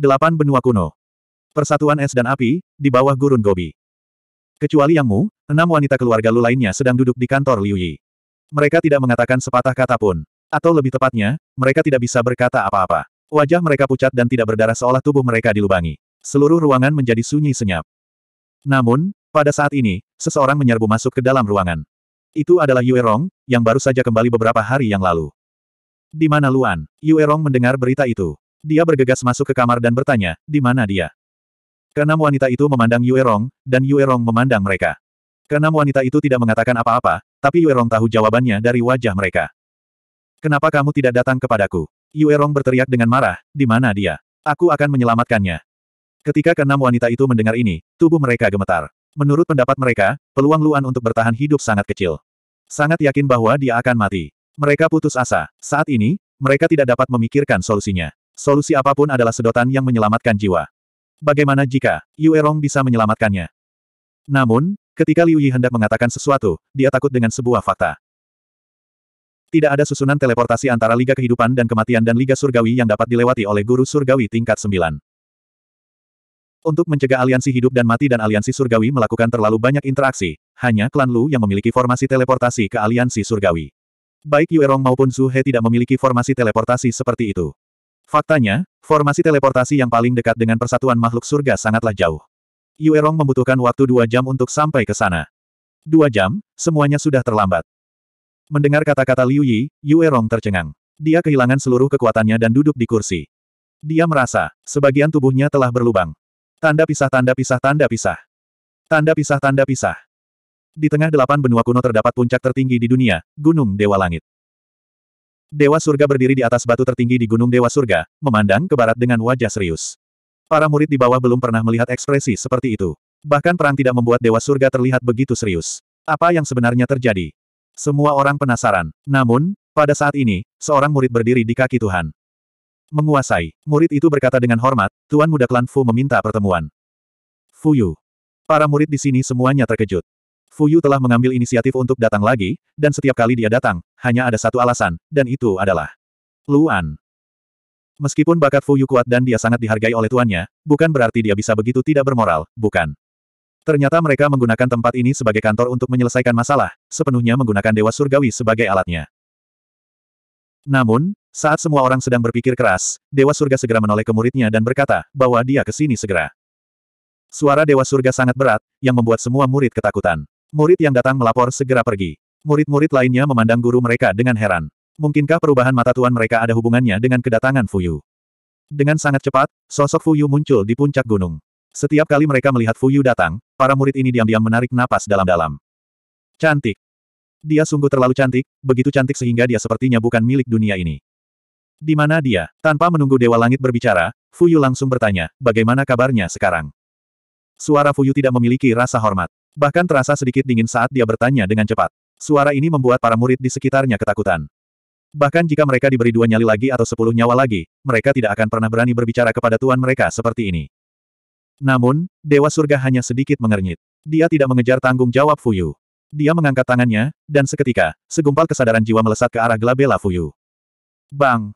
Delapan benua kuno. Persatuan es dan api, di bawah gurun Gobi. Kecuali Yang Mu, enam wanita keluarga Lu lainnya sedang duduk di kantor Liu Yi. Mereka tidak mengatakan sepatah kata pun. Atau lebih tepatnya, mereka tidak bisa berkata apa-apa. Wajah mereka pucat dan tidak berdarah seolah tubuh mereka dilubangi. Seluruh ruangan menjadi sunyi senyap. Namun, pada saat ini, seseorang menyerbu masuk ke dalam ruangan. Itu adalah Yue Rong, yang baru saja kembali beberapa hari yang lalu. Di mana Luan? Yue Rong mendengar berita itu. Dia bergegas masuk ke kamar dan bertanya, di mana dia? Keenam wanita itu memandang Yue Rong, dan Yue Rong memandang mereka. Keenam wanita itu tidak mengatakan apa-apa, tapi Yue Rong tahu jawabannya dari wajah mereka. Kenapa kamu tidak datang kepadaku? Yue Rong berteriak dengan marah, di mana dia? Aku akan menyelamatkannya. Ketika keenam wanita itu mendengar ini, tubuh mereka gemetar. Menurut pendapat mereka, peluang Luan untuk bertahan hidup sangat kecil. Sangat yakin bahwa dia akan mati. Mereka putus asa. Saat ini, mereka tidak dapat memikirkan solusinya. Solusi apapun adalah sedotan yang menyelamatkan jiwa. Bagaimana jika Yuerong bisa menyelamatkannya? Namun, ketika Liu Yi hendak mengatakan sesuatu, dia takut dengan sebuah fakta. Tidak ada susunan teleportasi antara Liga Kehidupan dan Kematian dan Liga Surgawi yang dapat dilewati oleh Guru Surgawi tingkat 9. Untuk mencegah aliansi hidup dan mati dan aliansi surgawi melakukan terlalu banyak interaksi, hanya klan Lu yang memiliki formasi teleportasi ke aliansi surgawi. Baik Yuerong maupun Zhu He tidak memiliki formasi teleportasi seperti itu. Faktanya, formasi teleportasi yang paling dekat dengan persatuan makhluk surga sangatlah jauh. Yuerong membutuhkan waktu dua jam untuk sampai ke sana. Dua jam, semuanya sudah terlambat. Mendengar kata-kata Liu Yi, Yuerong tercengang. Dia kehilangan seluruh kekuatannya dan duduk di kursi. Dia merasa, sebagian tubuhnya telah berlubang. Tanda pisah tanda pisah tanda pisah. Tanda pisah tanda pisah. Di tengah delapan benua kuno terdapat puncak tertinggi di dunia, Gunung Dewa Langit. Dewa surga berdiri di atas batu tertinggi di gunung dewa surga, memandang ke barat dengan wajah serius. Para murid di bawah belum pernah melihat ekspresi seperti itu. Bahkan perang tidak membuat dewa surga terlihat begitu serius. Apa yang sebenarnya terjadi? Semua orang penasaran. Namun, pada saat ini, seorang murid berdiri di kaki Tuhan. Menguasai, murid itu berkata dengan hormat, Tuan Muda Klan Fu meminta pertemuan. Fuyu. Para murid di sini semuanya terkejut. Fuyu telah mengambil inisiatif untuk datang lagi, dan setiap kali dia datang, hanya ada satu alasan, dan itu adalah Luan. Meskipun bakat Fuyu kuat dan dia sangat dihargai oleh tuannya, bukan berarti dia bisa begitu tidak bermoral, bukan. Ternyata mereka menggunakan tempat ini sebagai kantor untuk menyelesaikan masalah, sepenuhnya menggunakan Dewa Surgawi sebagai alatnya. Namun, saat semua orang sedang berpikir keras, Dewa Surga segera menoleh ke muridnya dan berkata bahwa dia ke sini segera. Suara Dewa Surga sangat berat, yang membuat semua murid ketakutan. Murid yang datang melapor segera pergi. Murid-murid lainnya memandang guru mereka dengan heran. Mungkinkah perubahan mata tuan mereka ada hubungannya dengan kedatangan Fuyu? Dengan sangat cepat, sosok Fuyu muncul di puncak gunung. Setiap kali mereka melihat Fuyu datang, para murid ini diam-diam menarik napas dalam-dalam. Cantik. Dia sungguh terlalu cantik, begitu cantik sehingga dia sepertinya bukan milik dunia ini. Di mana dia? Tanpa menunggu Dewa Langit berbicara, Fuyu langsung bertanya, bagaimana kabarnya sekarang? Suara Fuyu tidak memiliki rasa hormat. Bahkan terasa sedikit dingin saat dia bertanya dengan cepat. Suara ini membuat para murid di sekitarnya ketakutan. Bahkan jika mereka diberi dua nyali lagi atau sepuluh nyawa lagi, mereka tidak akan pernah berani berbicara kepada tuan mereka seperti ini. Namun, Dewa Surga hanya sedikit mengernyit. Dia tidak mengejar tanggung jawab Fuyu. Dia mengangkat tangannya, dan seketika, segumpal kesadaran jiwa melesat ke arah Glabella Fuyu. Bang!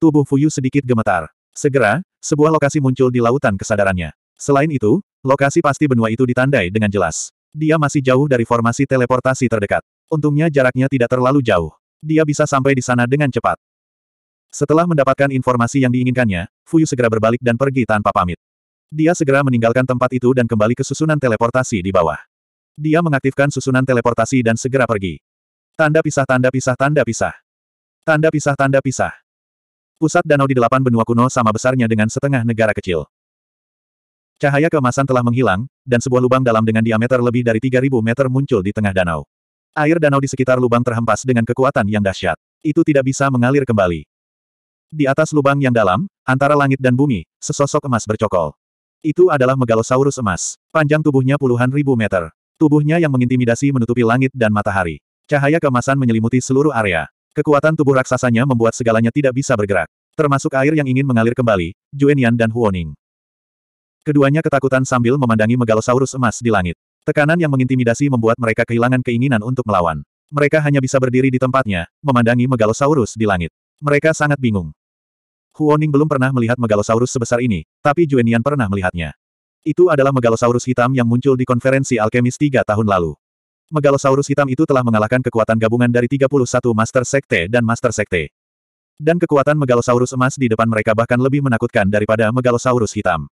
Tubuh Fuyu sedikit gemetar. Segera, sebuah lokasi muncul di lautan kesadarannya. Selain itu, lokasi pasti benua itu ditandai dengan jelas. Dia masih jauh dari formasi teleportasi terdekat. Untungnya jaraknya tidak terlalu jauh. Dia bisa sampai di sana dengan cepat. Setelah mendapatkan informasi yang diinginkannya, Fuyu segera berbalik dan pergi tanpa pamit. Dia segera meninggalkan tempat itu dan kembali ke susunan teleportasi di bawah. Dia mengaktifkan susunan teleportasi dan segera pergi. Tanda pisah tanda pisah tanda pisah. Tanda pisah tanda pisah. Pusat danau di delapan benua kuno sama besarnya dengan setengah negara kecil. Cahaya kemasan telah menghilang, dan sebuah lubang dalam dengan diameter lebih dari 3000 meter muncul di tengah danau. Air danau di sekitar lubang terhempas dengan kekuatan yang dahsyat. Itu tidak bisa mengalir kembali. Di atas lubang yang dalam, antara langit dan bumi, sesosok emas bercokol. Itu adalah megalosaurus emas. Panjang tubuhnya puluhan ribu meter. Tubuhnya yang mengintimidasi menutupi langit dan matahari. Cahaya kemasan menyelimuti seluruh area. Kekuatan tubuh raksasanya membuat segalanya tidak bisa bergerak. Termasuk air yang ingin mengalir kembali, Juenian dan Huoning. Keduanya ketakutan sambil memandangi megalosaurus emas di langit. Tekanan yang mengintimidasi membuat mereka kehilangan keinginan untuk melawan. Mereka hanya bisa berdiri di tempatnya, memandangi megalosaurus di langit. Mereka sangat bingung. Huoning belum pernah melihat megalosaurus sebesar ini, tapi Juenian pernah melihatnya. Itu adalah megalosaurus hitam yang muncul di konferensi alkemis tiga tahun lalu. Megalosaurus hitam itu telah mengalahkan kekuatan gabungan dari 31 Master Sekte dan Master Sekte. Dan kekuatan Megalosaurus emas di depan mereka bahkan lebih menakutkan daripada Megalosaurus hitam.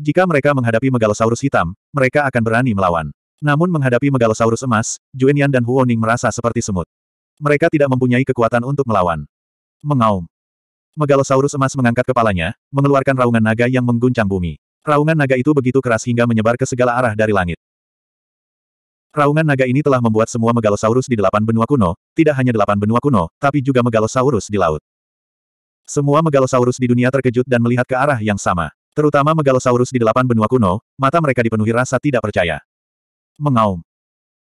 Jika mereka menghadapi Megalosaurus hitam, mereka akan berani melawan. Namun menghadapi Megalosaurus emas, Juenian dan Huoning merasa seperti semut. Mereka tidak mempunyai kekuatan untuk melawan. Mengaum. Megalosaurus emas mengangkat kepalanya, mengeluarkan raungan naga yang mengguncang bumi. Raungan naga itu begitu keras hingga menyebar ke segala arah dari langit. Raungan naga ini telah membuat semua megalosaurus di delapan benua kuno, tidak hanya delapan benua kuno, tapi juga megalosaurus di laut. Semua megalosaurus di dunia terkejut dan melihat ke arah yang sama. Terutama Megalosaurus di delapan benua kuno, mata mereka dipenuhi rasa tidak percaya. Mengaum.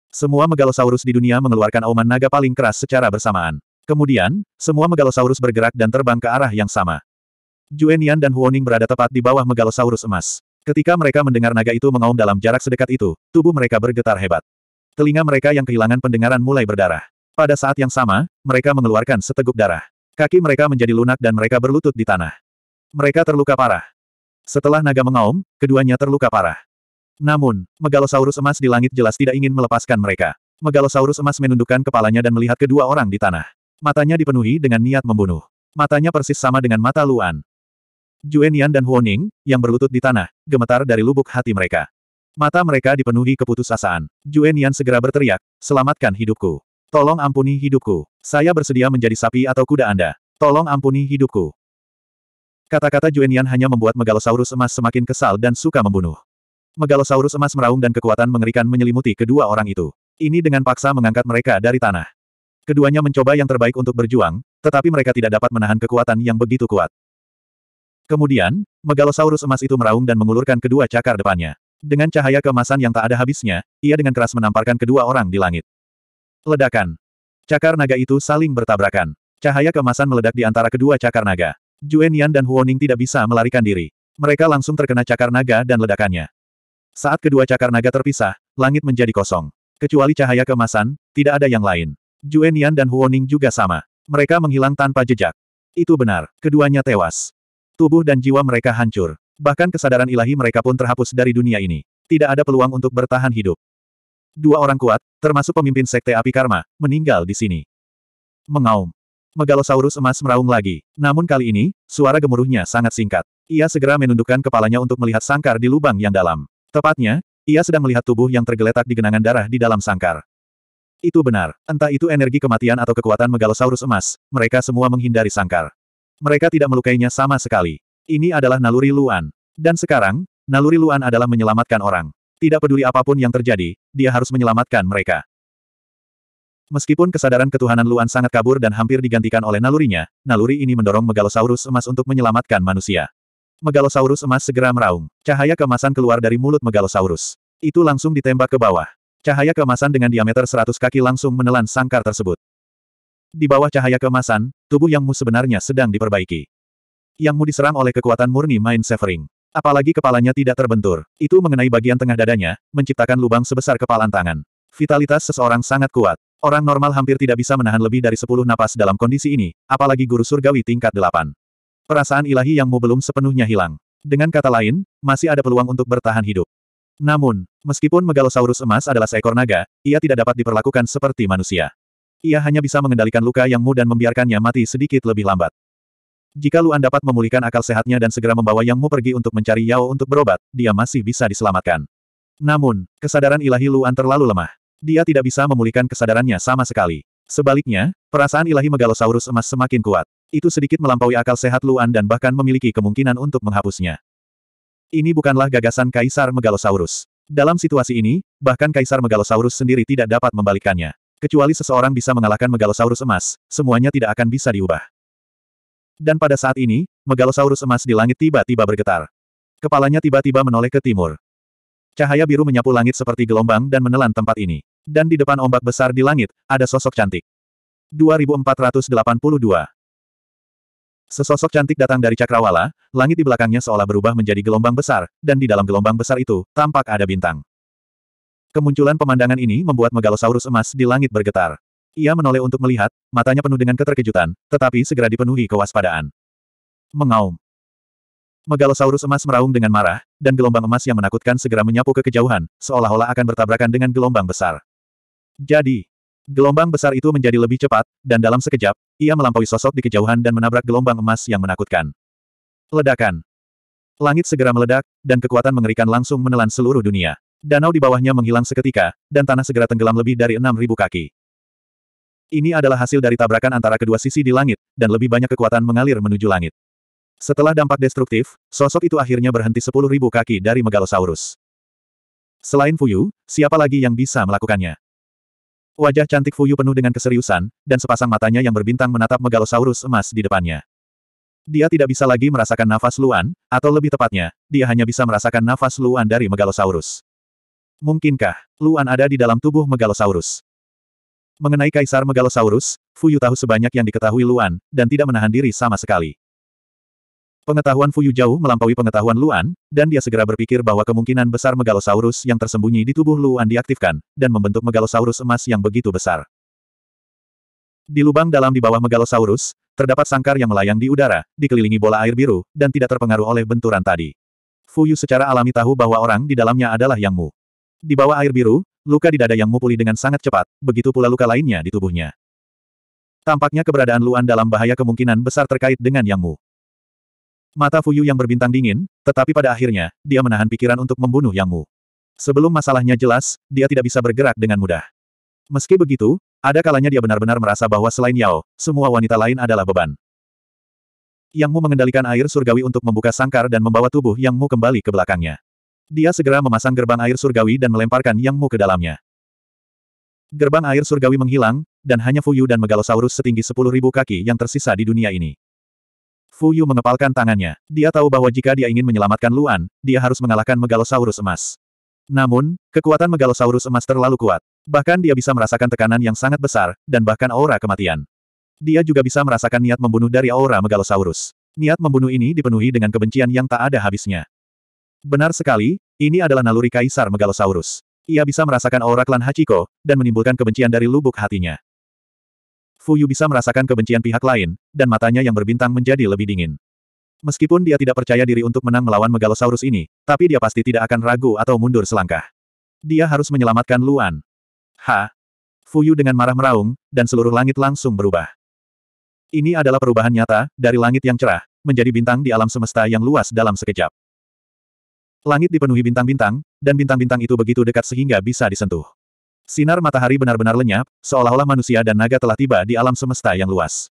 Semua Megalosaurus di dunia mengeluarkan auman naga paling keras secara bersamaan. Kemudian, semua Megalosaurus bergerak dan terbang ke arah yang sama. Juenian dan Huoning berada tepat di bawah Megalosaurus emas. Ketika mereka mendengar naga itu mengaum dalam jarak sedekat itu, tubuh mereka bergetar hebat. Telinga mereka yang kehilangan pendengaran mulai berdarah. Pada saat yang sama, mereka mengeluarkan seteguk darah. Kaki mereka menjadi lunak dan mereka berlutut di tanah. Mereka terluka parah. Setelah naga mengaum, keduanya terluka parah. Namun, Megalosaurus emas di langit jelas tidak ingin melepaskan mereka. Megalosaurus emas menundukkan kepalanya dan melihat kedua orang di tanah. Matanya dipenuhi dengan niat membunuh. Matanya persis sama dengan mata Luan. Juenian dan Huoning, yang berlutut di tanah, gemetar dari lubuk hati mereka. Mata mereka dipenuhi keputusasaan. Juenian segera berteriak, selamatkan hidupku. Tolong ampuni hidupku. Saya bersedia menjadi sapi atau kuda Anda. Tolong ampuni hidupku. Kata-kata Juenian hanya membuat Megalosaurus emas semakin kesal dan suka membunuh. Megalosaurus emas meraung dan kekuatan mengerikan menyelimuti kedua orang itu. Ini dengan paksa mengangkat mereka dari tanah. Keduanya mencoba yang terbaik untuk berjuang, tetapi mereka tidak dapat menahan kekuatan yang begitu kuat. Kemudian, Megalosaurus emas itu meraung dan mengulurkan kedua cakar depannya. Dengan cahaya keemasan yang tak ada habisnya, ia dengan keras menamparkan kedua orang di langit. Ledakan. Cakar naga itu saling bertabrakan. Cahaya kemasan meledak di antara kedua cakar naga. Juen Yan dan Huoning tidak bisa melarikan diri. Mereka langsung terkena cakar naga dan ledakannya. Saat kedua cakar naga terpisah, langit menjadi kosong. Kecuali cahaya kemasan, tidak ada yang lain. Juen Yan dan Huoning juga sama. Mereka menghilang tanpa jejak. Itu benar, keduanya tewas. Tubuh dan jiwa mereka hancur. Bahkan kesadaran ilahi mereka pun terhapus dari dunia ini. Tidak ada peluang untuk bertahan hidup. Dua orang kuat, termasuk pemimpin Sekte Api Karma, meninggal di sini. Mengaum. Megalosaurus emas meraung lagi. Namun kali ini, suara gemuruhnya sangat singkat. Ia segera menundukkan kepalanya untuk melihat sangkar di lubang yang dalam. Tepatnya, ia sedang melihat tubuh yang tergeletak di genangan darah di dalam sangkar. Itu benar. Entah itu energi kematian atau kekuatan Megalosaurus emas, mereka semua menghindari sangkar. Mereka tidak melukainya sama sekali. Ini adalah naluri Luan. Dan sekarang, naluri Luan adalah menyelamatkan orang. Tidak peduli apapun yang terjadi, dia harus menyelamatkan mereka. Meskipun kesadaran ketuhanan Luan sangat kabur dan hampir digantikan oleh nalurinya, naluri ini mendorong Megalosaurus emas untuk menyelamatkan manusia. Megalosaurus emas segera meraung. Cahaya kemasan keluar dari mulut Megalosaurus. Itu langsung ditembak ke bawah. Cahaya kemasan dengan diameter 100 kaki langsung menelan sangkar tersebut. Di bawah cahaya kemasan, tubuh Yang Mu sebenarnya sedang diperbaiki. Yang Mu diserang oleh kekuatan murni Mind Severing. Apalagi kepalanya tidak terbentur. Itu mengenai bagian tengah dadanya, menciptakan lubang sebesar kepalan tangan. Vitalitas seseorang sangat kuat. Orang normal hampir tidak bisa menahan lebih dari sepuluh napas dalam kondisi ini, apalagi guru surgawi tingkat delapan. Perasaan ilahi yangmu belum sepenuhnya hilang. Dengan kata lain, masih ada peluang untuk bertahan hidup. Namun, meskipun Megalosaurus emas adalah seekor naga, ia tidak dapat diperlakukan seperti manusia. Ia hanya bisa mengendalikan luka yangmu dan membiarkannya mati sedikit lebih lambat. Jika Luan dapat memulihkan akal sehatnya dan segera membawa Yang Mu pergi untuk mencari Yao untuk berobat, dia masih bisa diselamatkan. Namun, kesadaran ilahi Luan terlalu lemah. Dia tidak bisa memulihkan kesadarannya sama sekali. Sebaliknya, perasaan ilahi Megalosaurus emas semakin kuat. Itu sedikit melampaui akal sehat Luan dan bahkan memiliki kemungkinan untuk menghapusnya. Ini bukanlah gagasan Kaisar Megalosaurus. Dalam situasi ini, bahkan Kaisar Megalosaurus sendiri tidak dapat membalikkannya. Kecuali seseorang bisa mengalahkan Megalosaurus emas, semuanya tidak akan bisa diubah. Dan pada saat ini, Megalosaurus emas di langit tiba-tiba bergetar. Kepalanya tiba-tiba menoleh ke timur. Cahaya biru menyapu langit seperti gelombang dan menelan tempat ini. Dan di depan ombak besar di langit, ada sosok cantik. 2482 Sesosok cantik datang dari cakrawala, langit di belakangnya seolah berubah menjadi gelombang besar, dan di dalam gelombang besar itu, tampak ada bintang. Kemunculan pemandangan ini membuat megalosaurus emas di langit bergetar. Ia menoleh untuk melihat, matanya penuh dengan keterkejutan, tetapi segera dipenuhi kewaspadaan. Mengaum. Megalosaurus emas meraung dengan marah, dan gelombang emas yang menakutkan segera menyapu ke kejauhan, seolah-olah akan bertabrakan dengan gelombang besar. Jadi, gelombang besar itu menjadi lebih cepat, dan dalam sekejap, ia melampaui sosok di kejauhan dan menabrak gelombang emas yang menakutkan. Ledakan. Langit segera meledak, dan kekuatan mengerikan langsung menelan seluruh dunia. Danau di bawahnya menghilang seketika, dan tanah segera tenggelam lebih dari 6.000 kaki. Ini adalah hasil dari tabrakan antara kedua sisi di langit, dan lebih banyak kekuatan mengalir menuju langit. Setelah dampak destruktif, sosok itu akhirnya berhenti sepuluh ribu kaki dari Megalosaurus. Selain Fuyu, siapa lagi yang bisa melakukannya? Wajah cantik Fuyu penuh dengan keseriusan, dan sepasang matanya yang berbintang menatap Megalosaurus emas di depannya. Dia tidak bisa lagi merasakan nafas Luan, atau lebih tepatnya, dia hanya bisa merasakan nafas Luan dari Megalosaurus. Mungkinkah, Luan ada di dalam tubuh Megalosaurus? Mengenai Kaisar Megalosaurus, Fuyu tahu sebanyak yang diketahui Luan, dan tidak menahan diri sama sekali. Pengetahuan Fuyu jauh melampaui pengetahuan Luan, dan dia segera berpikir bahwa kemungkinan besar megalosaurus yang tersembunyi di tubuh Luan diaktifkan, dan membentuk megalosaurus emas yang begitu besar. Di lubang dalam di bawah megalosaurus, terdapat sangkar yang melayang di udara, dikelilingi bola air biru, dan tidak terpengaruh oleh benturan tadi. Fuyu secara alami tahu bahwa orang di dalamnya adalah Yang Mu. Di bawah air biru, luka di dada Yang Mu pulih dengan sangat cepat, begitu pula luka lainnya di tubuhnya. Tampaknya keberadaan Luan dalam bahaya kemungkinan besar terkait dengan Yang Mu. Mata Fuyu yang berbintang dingin, tetapi pada akhirnya, dia menahan pikiran untuk membunuh Yang Mu. Sebelum masalahnya jelas, dia tidak bisa bergerak dengan mudah. Meski begitu, ada kalanya dia benar-benar merasa bahwa selain Yao, semua wanita lain adalah beban. Yang Mu mengendalikan air surgawi untuk membuka sangkar dan membawa tubuh Yang Mu kembali ke belakangnya. Dia segera memasang gerbang air surgawi dan melemparkan Yang Mu ke dalamnya. Gerbang air surgawi menghilang, dan hanya Fuyu dan Megalosaurus setinggi 10.000 kaki yang tersisa di dunia ini. Fu Yu mengepalkan tangannya. Dia tahu bahwa jika dia ingin menyelamatkan Luan, dia harus mengalahkan Megalosaurus emas. Namun, kekuatan Megalosaurus emas terlalu kuat. Bahkan dia bisa merasakan tekanan yang sangat besar, dan bahkan aura kematian. Dia juga bisa merasakan niat membunuh dari aura Megalosaurus. Niat membunuh ini dipenuhi dengan kebencian yang tak ada habisnya. Benar sekali, ini adalah naluri Kaisar Megalosaurus. Ia bisa merasakan aura klan Hachiko, dan menimbulkan kebencian dari lubuk hatinya. Fuyu bisa merasakan kebencian pihak lain, dan matanya yang berbintang menjadi lebih dingin. Meskipun dia tidak percaya diri untuk menang melawan Megalosaurus ini, tapi dia pasti tidak akan ragu atau mundur selangkah. Dia harus menyelamatkan Luan. Ha! Fuyu dengan marah meraung, dan seluruh langit langsung berubah. Ini adalah perubahan nyata, dari langit yang cerah, menjadi bintang di alam semesta yang luas dalam sekejap. Langit dipenuhi bintang-bintang, dan bintang-bintang itu begitu dekat sehingga bisa disentuh. Sinar matahari benar-benar lenyap, seolah-olah manusia dan naga telah tiba di alam semesta yang luas.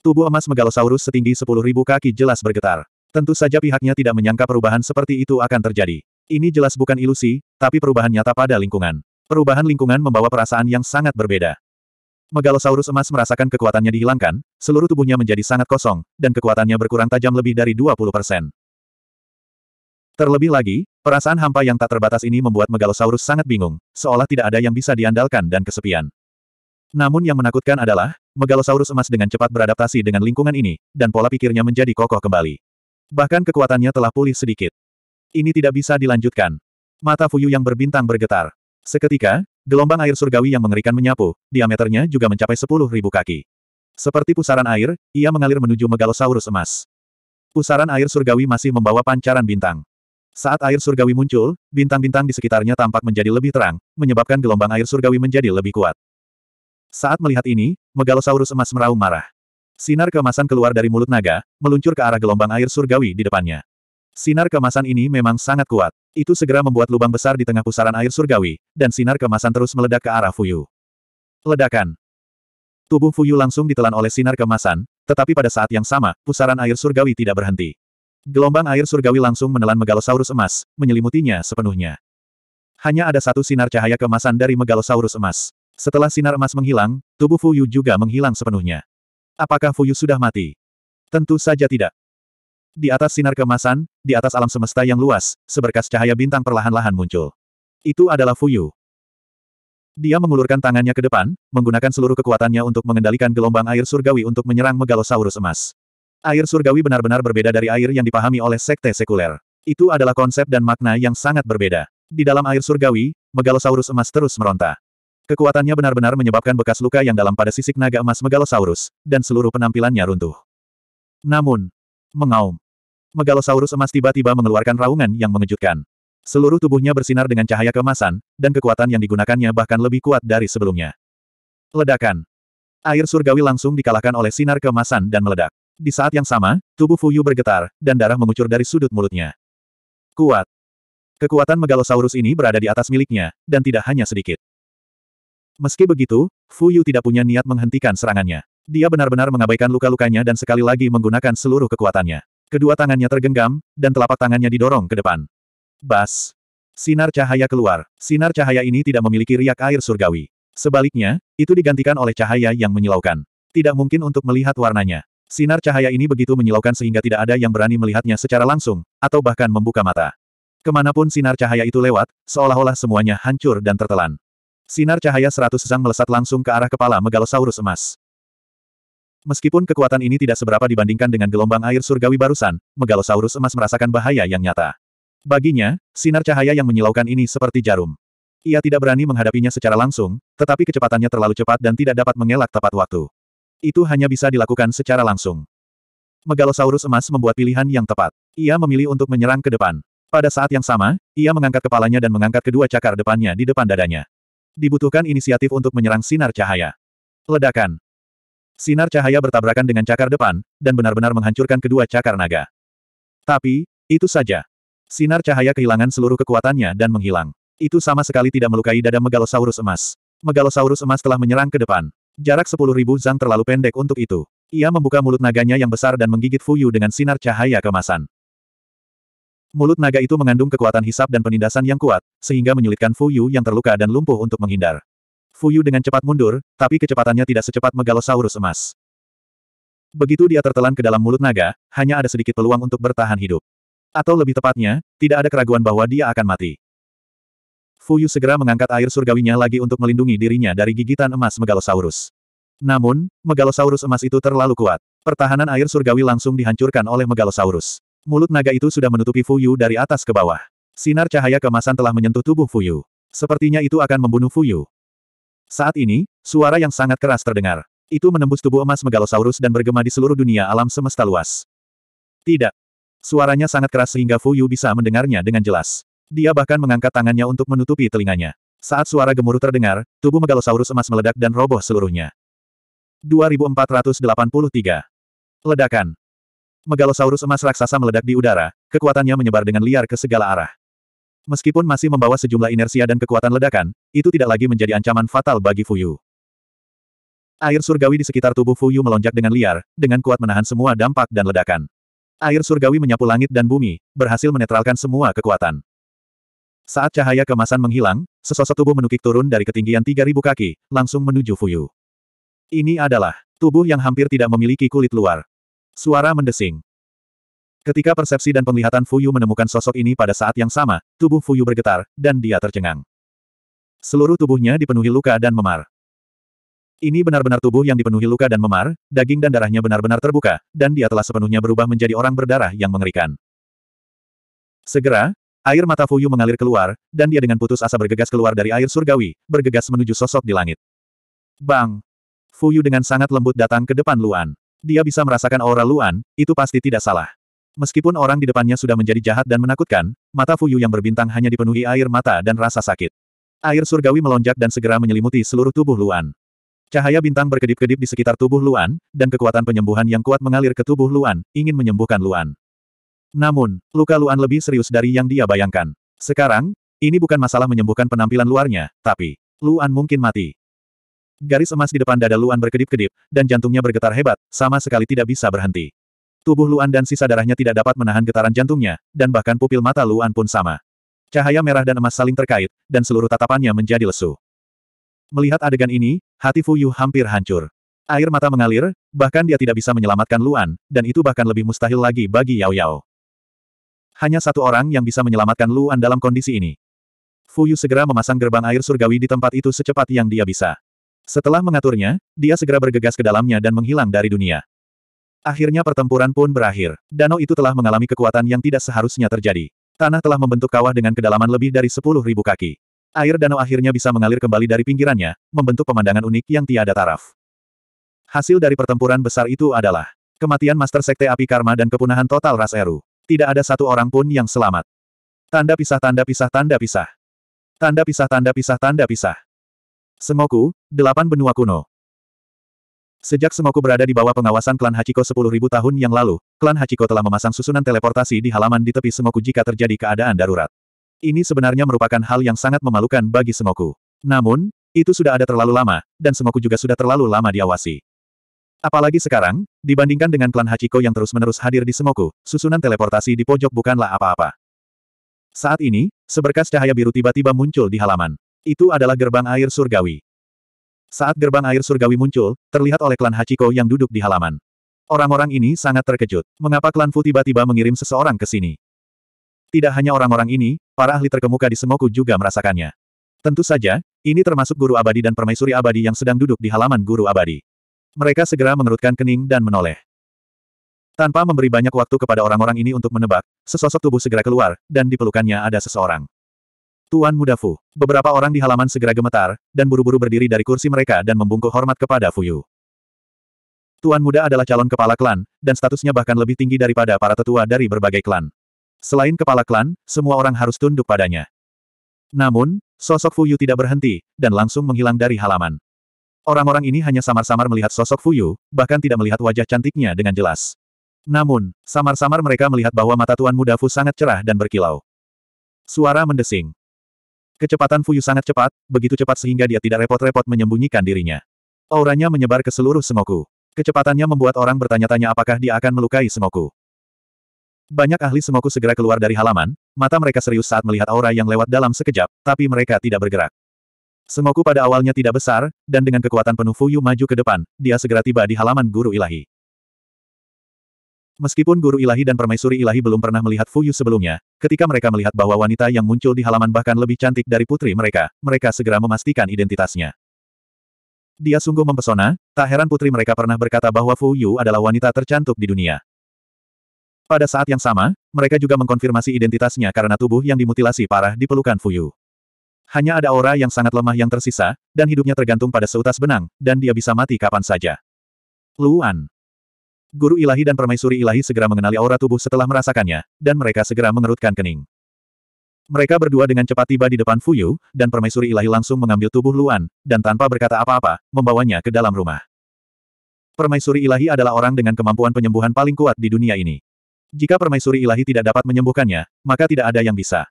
Tubuh emas megalosaurus setinggi 10.000 kaki jelas bergetar. Tentu saja pihaknya tidak menyangka perubahan seperti itu akan terjadi. Ini jelas bukan ilusi, tapi perubahan nyata pada lingkungan. Perubahan lingkungan membawa perasaan yang sangat berbeda. Megalosaurus emas merasakan kekuatannya dihilangkan, seluruh tubuhnya menjadi sangat kosong, dan kekuatannya berkurang tajam lebih dari 20 persen. Terlebih lagi, perasaan hampa yang tak terbatas ini membuat Megalosaurus sangat bingung, seolah tidak ada yang bisa diandalkan dan kesepian. Namun yang menakutkan adalah, Megalosaurus emas dengan cepat beradaptasi dengan lingkungan ini, dan pola pikirnya menjadi kokoh kembali. Bahkan kekuatannya telah pulih sedikit. Ini tidak bisa dilanjutkan. Mata Fuyu yang berbintang bergetar. Seketika, gelombang air surgawi yang mengerikan menyapu, diameternya juga mencapai sepuluh ribu kaki. Seperti pusaran air, ia mengalir menuju Megalosaurus emas. Pusaran air surgawi masih membawa pancaran bintang. Saat air surgawi muncul, bintang-bintang di sekitarnya tampak menjadi lebih terang, menyebabkan gelombang air surgawi menjadi lebih kuat. Saat melihat ini, Megalosaurus emas meraung marah. Sinar kemasan keluar dari mulut naga, meluncur ke arah gelombang air surgawi di depannya. Sinar kemasan ini memang sangat kuat. Itu segera membuat lubang besar di tengah pusaran air surgawi, dan sinar kemasan terus meledak ke arah Fuyu. Ledakan. Tubuh Fuyu langsung ditelan oleh sinar kemasan, tetapi pada saat yang sama, pusaran air surgawi tidak berhenti. Gelombang air surgawi langsung menelan megalosaurus emas, menyelimutinya sepenuhnya. Hanya ada satu sinar cahaya kemasan dari megalosaurus emas. Setelah sinar emas menghilang, tubuh Fuyu juga menghilang sepenuhnya. Apakah Fuyu sudah mati? Tentu saja tidak. Di atas sinar kemasan, di atas alam semesta yang luas, seberkas cahaya bintang perlahan-lahan muncul. Itu adalah Fuyu. Dia mengulurkan tangannya ke depan, menggunakan seluruh kekuatannya untuk mengendalikan gelombang air surgawi untuk menyerang megalosaurus emas. Air surgawi benar-benar berbeda dari air yang dipahami oleh sekte sekuler. Itu adalah konsep dan makna yang sangat berbeda. Di dalam air surgawi, Megalosaurus emas terus meronta. Kekuatannya benar-benar menyebabkan bekas luka yang dalam pada sisik naga emas Megalosaurus, dan seluruh penampilannya runtuh. Namun, mengaum. Megalosaurus emas tiba-tiba mengeluarkan raungan yang mengejutkan. Seluruh tubuhnya bersinar dengan cahaya keemasan, dan kekuatan yang digunakannya bahkan lebih kuat dari sebelumnya. Ledakan. Air surgawi langsung dikalahkan oleh sinar keemasan dan meledak. Di saat yang sama, tubuh Fuyu bergetar, dan darah mengucur dari sudut mulutnya. Kuat. Kekuatan Megalosaurus ini berada di atas miliknya, dan tidak hanya sedikit. Meski begitu, Fuyu tidak punya niat menghentikan serangannya. Dia benar-benar mengabaikan luka-lukanya dan sekali lagi menggunakan seluruh kekuatannya. Kedua tangannya tergenggam, dan telapak tangannya didorong ke depan. Bas. Sinar cahaya keluar. Sinar cahaya ini tidak memiliki riak air surgawi. Sebaliknya, itu digantikan oleh cahaya yang menyilaukan. Tidak mungkin untuk melihat warnanya. Sinar cahaya ini begitu menyilaukan sehingga tidak ada yang berani melihatnya secara langsung, atau bahkan membuka mata. Kemanapun sinar cahaya itu lewat, seolah-olah semuanya hancur dan tertelan. Sinar cahaya seratus sang melesat langsung ke arah kepala megalosaurus emas. Meskipun kekuatan ini tidak seberapa dibandingkan dengan gelombang air surgawi barusan, megalosaurus emas merasakan bahaya yang nyata. Baginya, sinar cahaya yang menyilaukan ini seperti jarum. Ia tidak berani menghadapinya secara langsung, tetapi kecepatannya terlalu cepat dan tidak dapat mengelak tepat waktu. Itu hanya bisa dilakukan secara langsung. Megalosaurus emas membuat pilihan yang tepat. Ia memilih untuk menyerang ke depan. Pada saat yang sama, ia mengangkat kepalanya dan mengangkat kedua cakar depannya di depan dadanya. Dibutuhkan inisiatif untuk menyerang sinar cahaya. Ledakan. Sinar cahaya bertabrakan dengan cakar depan, dan benar-benar menghancurkan kedua cakar naga. Tapi, itu saja. Sinar cahaya kehilangan seluruh kekuatannya dan menghilang. Itu sama sekali tidak melukai dada Megalosaurus emas. Megalosaurus emas telah menyerang ke depan. Jarak sepuluh ribu zang terlalu pendek untuk itu. Ia membuka mulut naganya yang besar dan menggigit Fuyu dengan sinar cahaya kemasan. Mulut naga itu mengandung kekuatan hisap dan penindasan yang kuat, sehingga menyulitkan Fuyu yang terluka dan lumpuh untuk menghindar. Fuyu dengan cepat mundur, tapi kecepatannya tidak secepat megalosaurus emas. Begitu dia tertelan ke dalam mulut naga, hanya ada sedikit peluang untuk bertahan hidup. Atau lebih tepatnya, tidak ada keraguan bahwa dia akan mati. Fuyu segera mengangkat air surgawinya lagi untuk melindungi dirinya dari gigitan emas Megalosaurus. Namun, Megalosaurus emas itu terlalu kuat. Pertahanan air surgawi langsung dihancurkan oleh Megalosaurus. Mulut naga itu sudah menutupi Fuyu dari atas ke bawah. Sinar cahaya kemasan telah menyentuh tubuh Fuyu. Sepertinya itu akan membunuh Fuyu. Saat ini, suara yang sangat keras terdengar. Itu menembus tubuh emas Megalosaurus dan bergema di seluruh dunia alam semesta luas. Tidak. Suaranya sangat keras sehingga Fuyu bisa mendengarnya dengan jelas. Dia bahkan mengangkat tangannya untuk menutupi telinganya. Saat suara gemuruh terdengar, tubuh megalosaurus emas meledak dan roboh seluruhnya. 2483. Ledakan. Megalosaurus emas raksasa meledak di udara, kekuatannya menyebar dengan liar ke segala arah. Meskipun masih membawa sejumlah inersia dan kekuatan ledakan, itu tidak lagi menjadi ancaman fatal bagi Fuyu. Air surgawi di sekitar tubuh Fuyu melonjak dengan liar, dengan kuat menahan semua dampak dan ledakan. Air surgawi menyapu langit dan bumi, berhasil menetralkan semua kekuatan. Saat cahaya kemasan menghilang, sesosok tubuh menukik turun dari ketinggian 3.000 kaki, langsung menuju Fuyu. Ini adalah tubuh yang hampir tidak memiliki kulit luar. Suara mendesing. Ketika persepsi dan penglihatan Fuyu menemukan sosok ini pada saat yang sama, tubuh Fuyu bergetar, dan dia tercengang. Seluruh tubuhnya dipenuhi luka dan memar. Ini benar-benar tubuh yang dipenuhi luka dan memar, daging dan darahnya benar-benar terbuka, dan dia telah sepenuhnya berubah menjadi orang berdarah yang mengerikan. Segera, Air mata Fuyu mengalir keluar, dan dia dengan putus asa bergegas keluar dari air surgawi, bergegas menuju sosok di langit. Bang! Fuyu dengan sangat lembut datang ke depan Luan. Dia bisa merasakan aura Luan, itu pasti tidak salah. Meskipun orang di depannya sudah menjadi jahat dan menakutkan, mata Fuyu yang berbintang hanya dipenuhi air mata dan rasa sakit. Air surgawi melonjak dan segera menyelimuti seluruh tubuh Luan. Cahaya bintang berkedip-kedip di sekitar tubuh Luan, dan kekuatan penyembuhan yang kuat mengalir ke tubuh Luan, ingin menyembuhkan Luan. Namun, luka Luan lebih serius dari yang dia bayangkan. Sekarang, ini bukan masalah menyembuhkan penampilan luarnya, tapi Luan mungkin mati. Garis emas di depan dada Luan berkedip-kedip, dan jantungnya bergetar hebat, sama sekali tidak bisa berhenti. Tubuh Luan dan sisa darahnya tidak dapat menahan getaran jantungnya, dan bahkan pupil mata Luan pun sama. Cahaya merah dan emas saling terkait, dan seluruh tatapannya menjadi lesu. Melihat adegan ini, hati Fuyu hampir hancur. Air mata mengalir, bahkan dia tidak bisa menyelamatkan Luan, dan itu bahkan lebih mustahil lagi bagi Yao Yao. Hanya satu orang yang bisa menyelamatkan Luan dalam kondisi ini. Fuyu segera memasang gerbang air surgawi di tempat itu secepat yang dia bisa. Setelah mengaturnya, dia segera bergegas ke dalamnya dan menghilang dari dunia. Akhirnya pertempuran pun berakhir. Danau itu telah mengalami kekuatan yang tidak seharusnya terjadi. Tanah telah membentuk kawah dengan kedalaman lebih dari 10.000 kaki. Air danau akhirnya bisa mengalir kembali dari pinggirannya, membentuk pemandangan unik yang tiada taraf. Hasil dari pertempuran besar itu adalah kematian Master Sekte Api Karma dan kepunahan total ras Eru. Tidak ada satu orang pun yang selamat. Tanda pisah tanda pisah tanda pisah. Tanda pisah tanda pisah tanda pisah. Semoku, delapan benua kuno. Sejak Semoku berada di bawah pengawasan klan Hachiko 10.000 tahun yang lalu, klan Hachiko telah memasang susunan teleportasi di halaman di tepi Semoku jika terjadi keadaan darurat. Ini sebenarnya merupakan hal yang sangat memalukan bagi Semoku. Namun, itu sudah ada terlalu lama, dan Semoku juga sudah terlalu lama diawasi. Apalagi sekarang, dibandingkan dengan klan Hachiko yang terus-menerus hadir di Semoku, susunan teleportasi di pojok bukanlah apa-apa. Saat ini, seberkas cahaya biru tiba-tiba muncul di halaman. Itu adalah gerbang air surgawi. Saat gerbang air surgawi muncul, terlihat oleh klan Hachiko yang duduk di halaman. Orang-orang ini sangat terkejut. Mengapa klan Fu tiba-tiba mengirim seseorang ke sini? Tidak hanya orang-orang ini, para ahli terkemuka di Semoku juga merasakannya. Tentu saja, ini termasuk guru abadi dan permaisuri abadi yang sedang duduk di halaman guru abadi. Mereka segera mengerutkan kening dan menoleh. Tanpa memberi banyak waktu kepada orang-orang ini untuk menebak, sesosok tubuh segera keluar, dan di pelukannya ada seseorang. Tuan Muda Fu. Beberapa orang di halaman segera gemetar, dan buru-buru berdiri dari kursi mereka dan membungkuk hormat kepada Fuyu. Tuan Muda adalah calon kepala klan, dan statusnya bahkan lebih tinggi daripada para tetua dari berbagai klan. Selain kepala klan, semua orang harus tunduk padanya. Namun, sosok Fuyu tidak berhenti, dan langsung menghilang dari halaman. Orang-orang ini hanya samar-samar melihat sosok Fuyu, bahkan tidak melihat wajah cantiknya dengan jelas. Namun, samar-samar mereka melihat bahwa mata Tuan Muda Fu sangat cerah dan berkilau. Suara mendesing. Kecepatan Fuyu sangat cepat, begitu cepat sehingga dia tidak repot-repot menyembunyikan dirinya. Auranya menyebar ke seluruh Semoku. Kecepatannya membuat orang bertanya-tanya apakah dia akan melukai Semoku. Banyak ahli Semoku segera keluar dari halaman, mata mereka serius saat melihat aura yang lewat dalam sekejap, tapi mereka tidak bergerak. Sengoku pada awalnya tidak besar, dan dengan kekuatan penuh Fuyu maju ke depan, dia segera tiba di halaman guru ilahi. Meskipun guru ilahi dan permaisuri ilahi belum pernah melihat Fuyu sebelumnya, ketika mereka melihat bahwa wanita yang muncul di halaman bahkan lebih cantik dari putri mereka, mereka segera memastikan identitasnya. Dia sungguh mempesona, tak heran putri mereka pernah berkata bahwa Fuyu adalah wanita tercantik di dunia. Pada saat yang sama, mereka juga mengkonfirmasi identitasnya karena tubuh yang dimutilasi parah di pelukan Fuyu. Hanya ada aura yang sangat lemah yang tersisa, dan hidupnya tergantung pada seutas benang, dan dia bisa mati kapan saja. Luan. Guru ilahi dan permaisuri ilahi segera mengenali aura tubuh setelah merasakannya, dan mereka segera mengerutkan kening. Mereka berdua dengan cepat tiba di depan Fuyu, dan permaisuri ilahi langsung mengambil tubuh Luan, dan tanpa berkata apa-apa, membawanya ke dalam rumah. Permaisuri ilahi adalah orang dengan kemampuan penyembuhan paling kuat di dunia ini. Jika permaisuri ilahi tidak dapat menyembuhkannya, maka tidak ada yang bisa.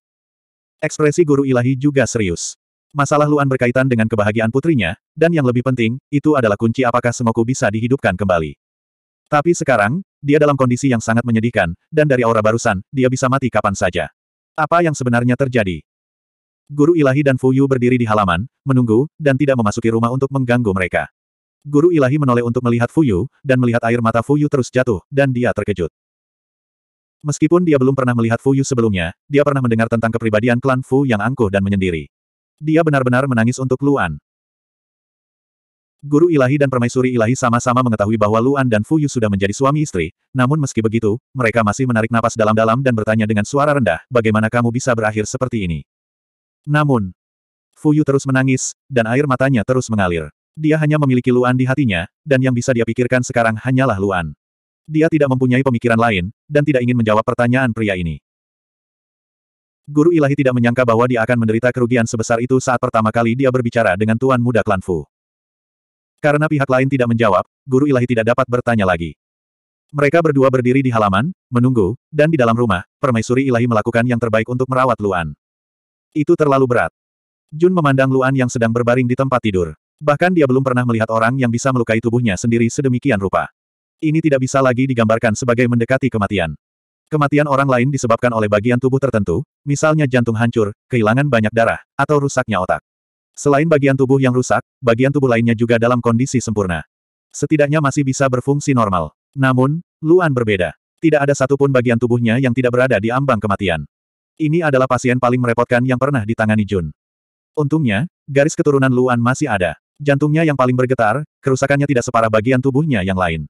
Ekspresi guru ilahi juga serius. Masalah Luan berkaitan dengan kebahagiaan putrinya, dan yang lebih penting, itu adalah kunci apakah Sengoku bisa dihidupkan kembali. Tapi sekarang, dia dalam kondisi yang sangat menyedihkan, dan dari aura barusan, dia bisa mati kapan saja. Apa yang sebenarnya terjadi? Guru Ilahi dan Fuyu berdiri di halaman, menunggu, dan tidak memasuki rumah untuk mengganggu mereka. Guru Ilahi menoleh untuk melihat Fuyu, dan melihat air mata Fuyu terus jatuh, dan dia terkejut. Meskipun dia belum pernah melihat Fu Yu sebelumnya, dia pernah mendengar tentang kepribadian klan Fu yang angkuh dan menyendiri. Dia benar-benar menangis untuk Luan. Guru ilahi dan permaisuri ilahi sama-sama mengetahui bahwa Luan dan Fu Yu sudah menjadi suami istri, namun meski begitu, mereka masih menarik napas dalam-dalam dan bertanya dengan suara rendah, bagaimana kamu bisa berakhir seperti ini? Namun, Fu Yu terus menangis, dan air matanya terus mengalir. Dia hanya memiliki Luan di hatinya, dan yang bisa dia pikirkan sekarang hanyalah Luan. Dia tidak mempunyai pemikiran lain, dan tidak ingin menjawab pertanyaan pria ini. Guru ilahi tidak menyangka bahwa dia akan menderita kerugian sebesar itu saat pertama kali dia berbicara dengan Tuan Muda Klan Fu. Karena pihak lain tidak menjawab, guru ilahi tidak dapat bertanya lagi. Mereka berdua berdiri di halaman, menunggu, dan di dalam rumah, permaisuri ilahi melakukan yang terbaik untuk merawat Luan. Itu terlalu berat. Jun memandang Luan yang sedang berbaring di tempat tidur. Bahkan dia belum pernah melihat orang yang bisa melukai tubuhnya sendiri sedemikian rupa. Ini tidak bisa lagi digambarkan sebagai mendekati kematian. Kematian orang lain disebabkan oleh bagian tubuh tertentu, misalnya jantung hancur, kehilangan banyak darah, atau rusaknya otak. Selain bagian tubuh yang rusak, bagian tubuh lainnya juga dalam kondisi sempurna. Setidaknya masih bisa berfungsi normal. Namun, Luan berbeda. Tidak ada satupun bagian tubuhnya yang tidak berada di ambang kematian. Ini adalah pasien paling merepotkan yang pernah ditangani Jun. Untungnya, garis keturunan Luan masih ada. Jantungnya yang paling bergetar, kerusakannya tidak separah bagian tubuhnya yang lain.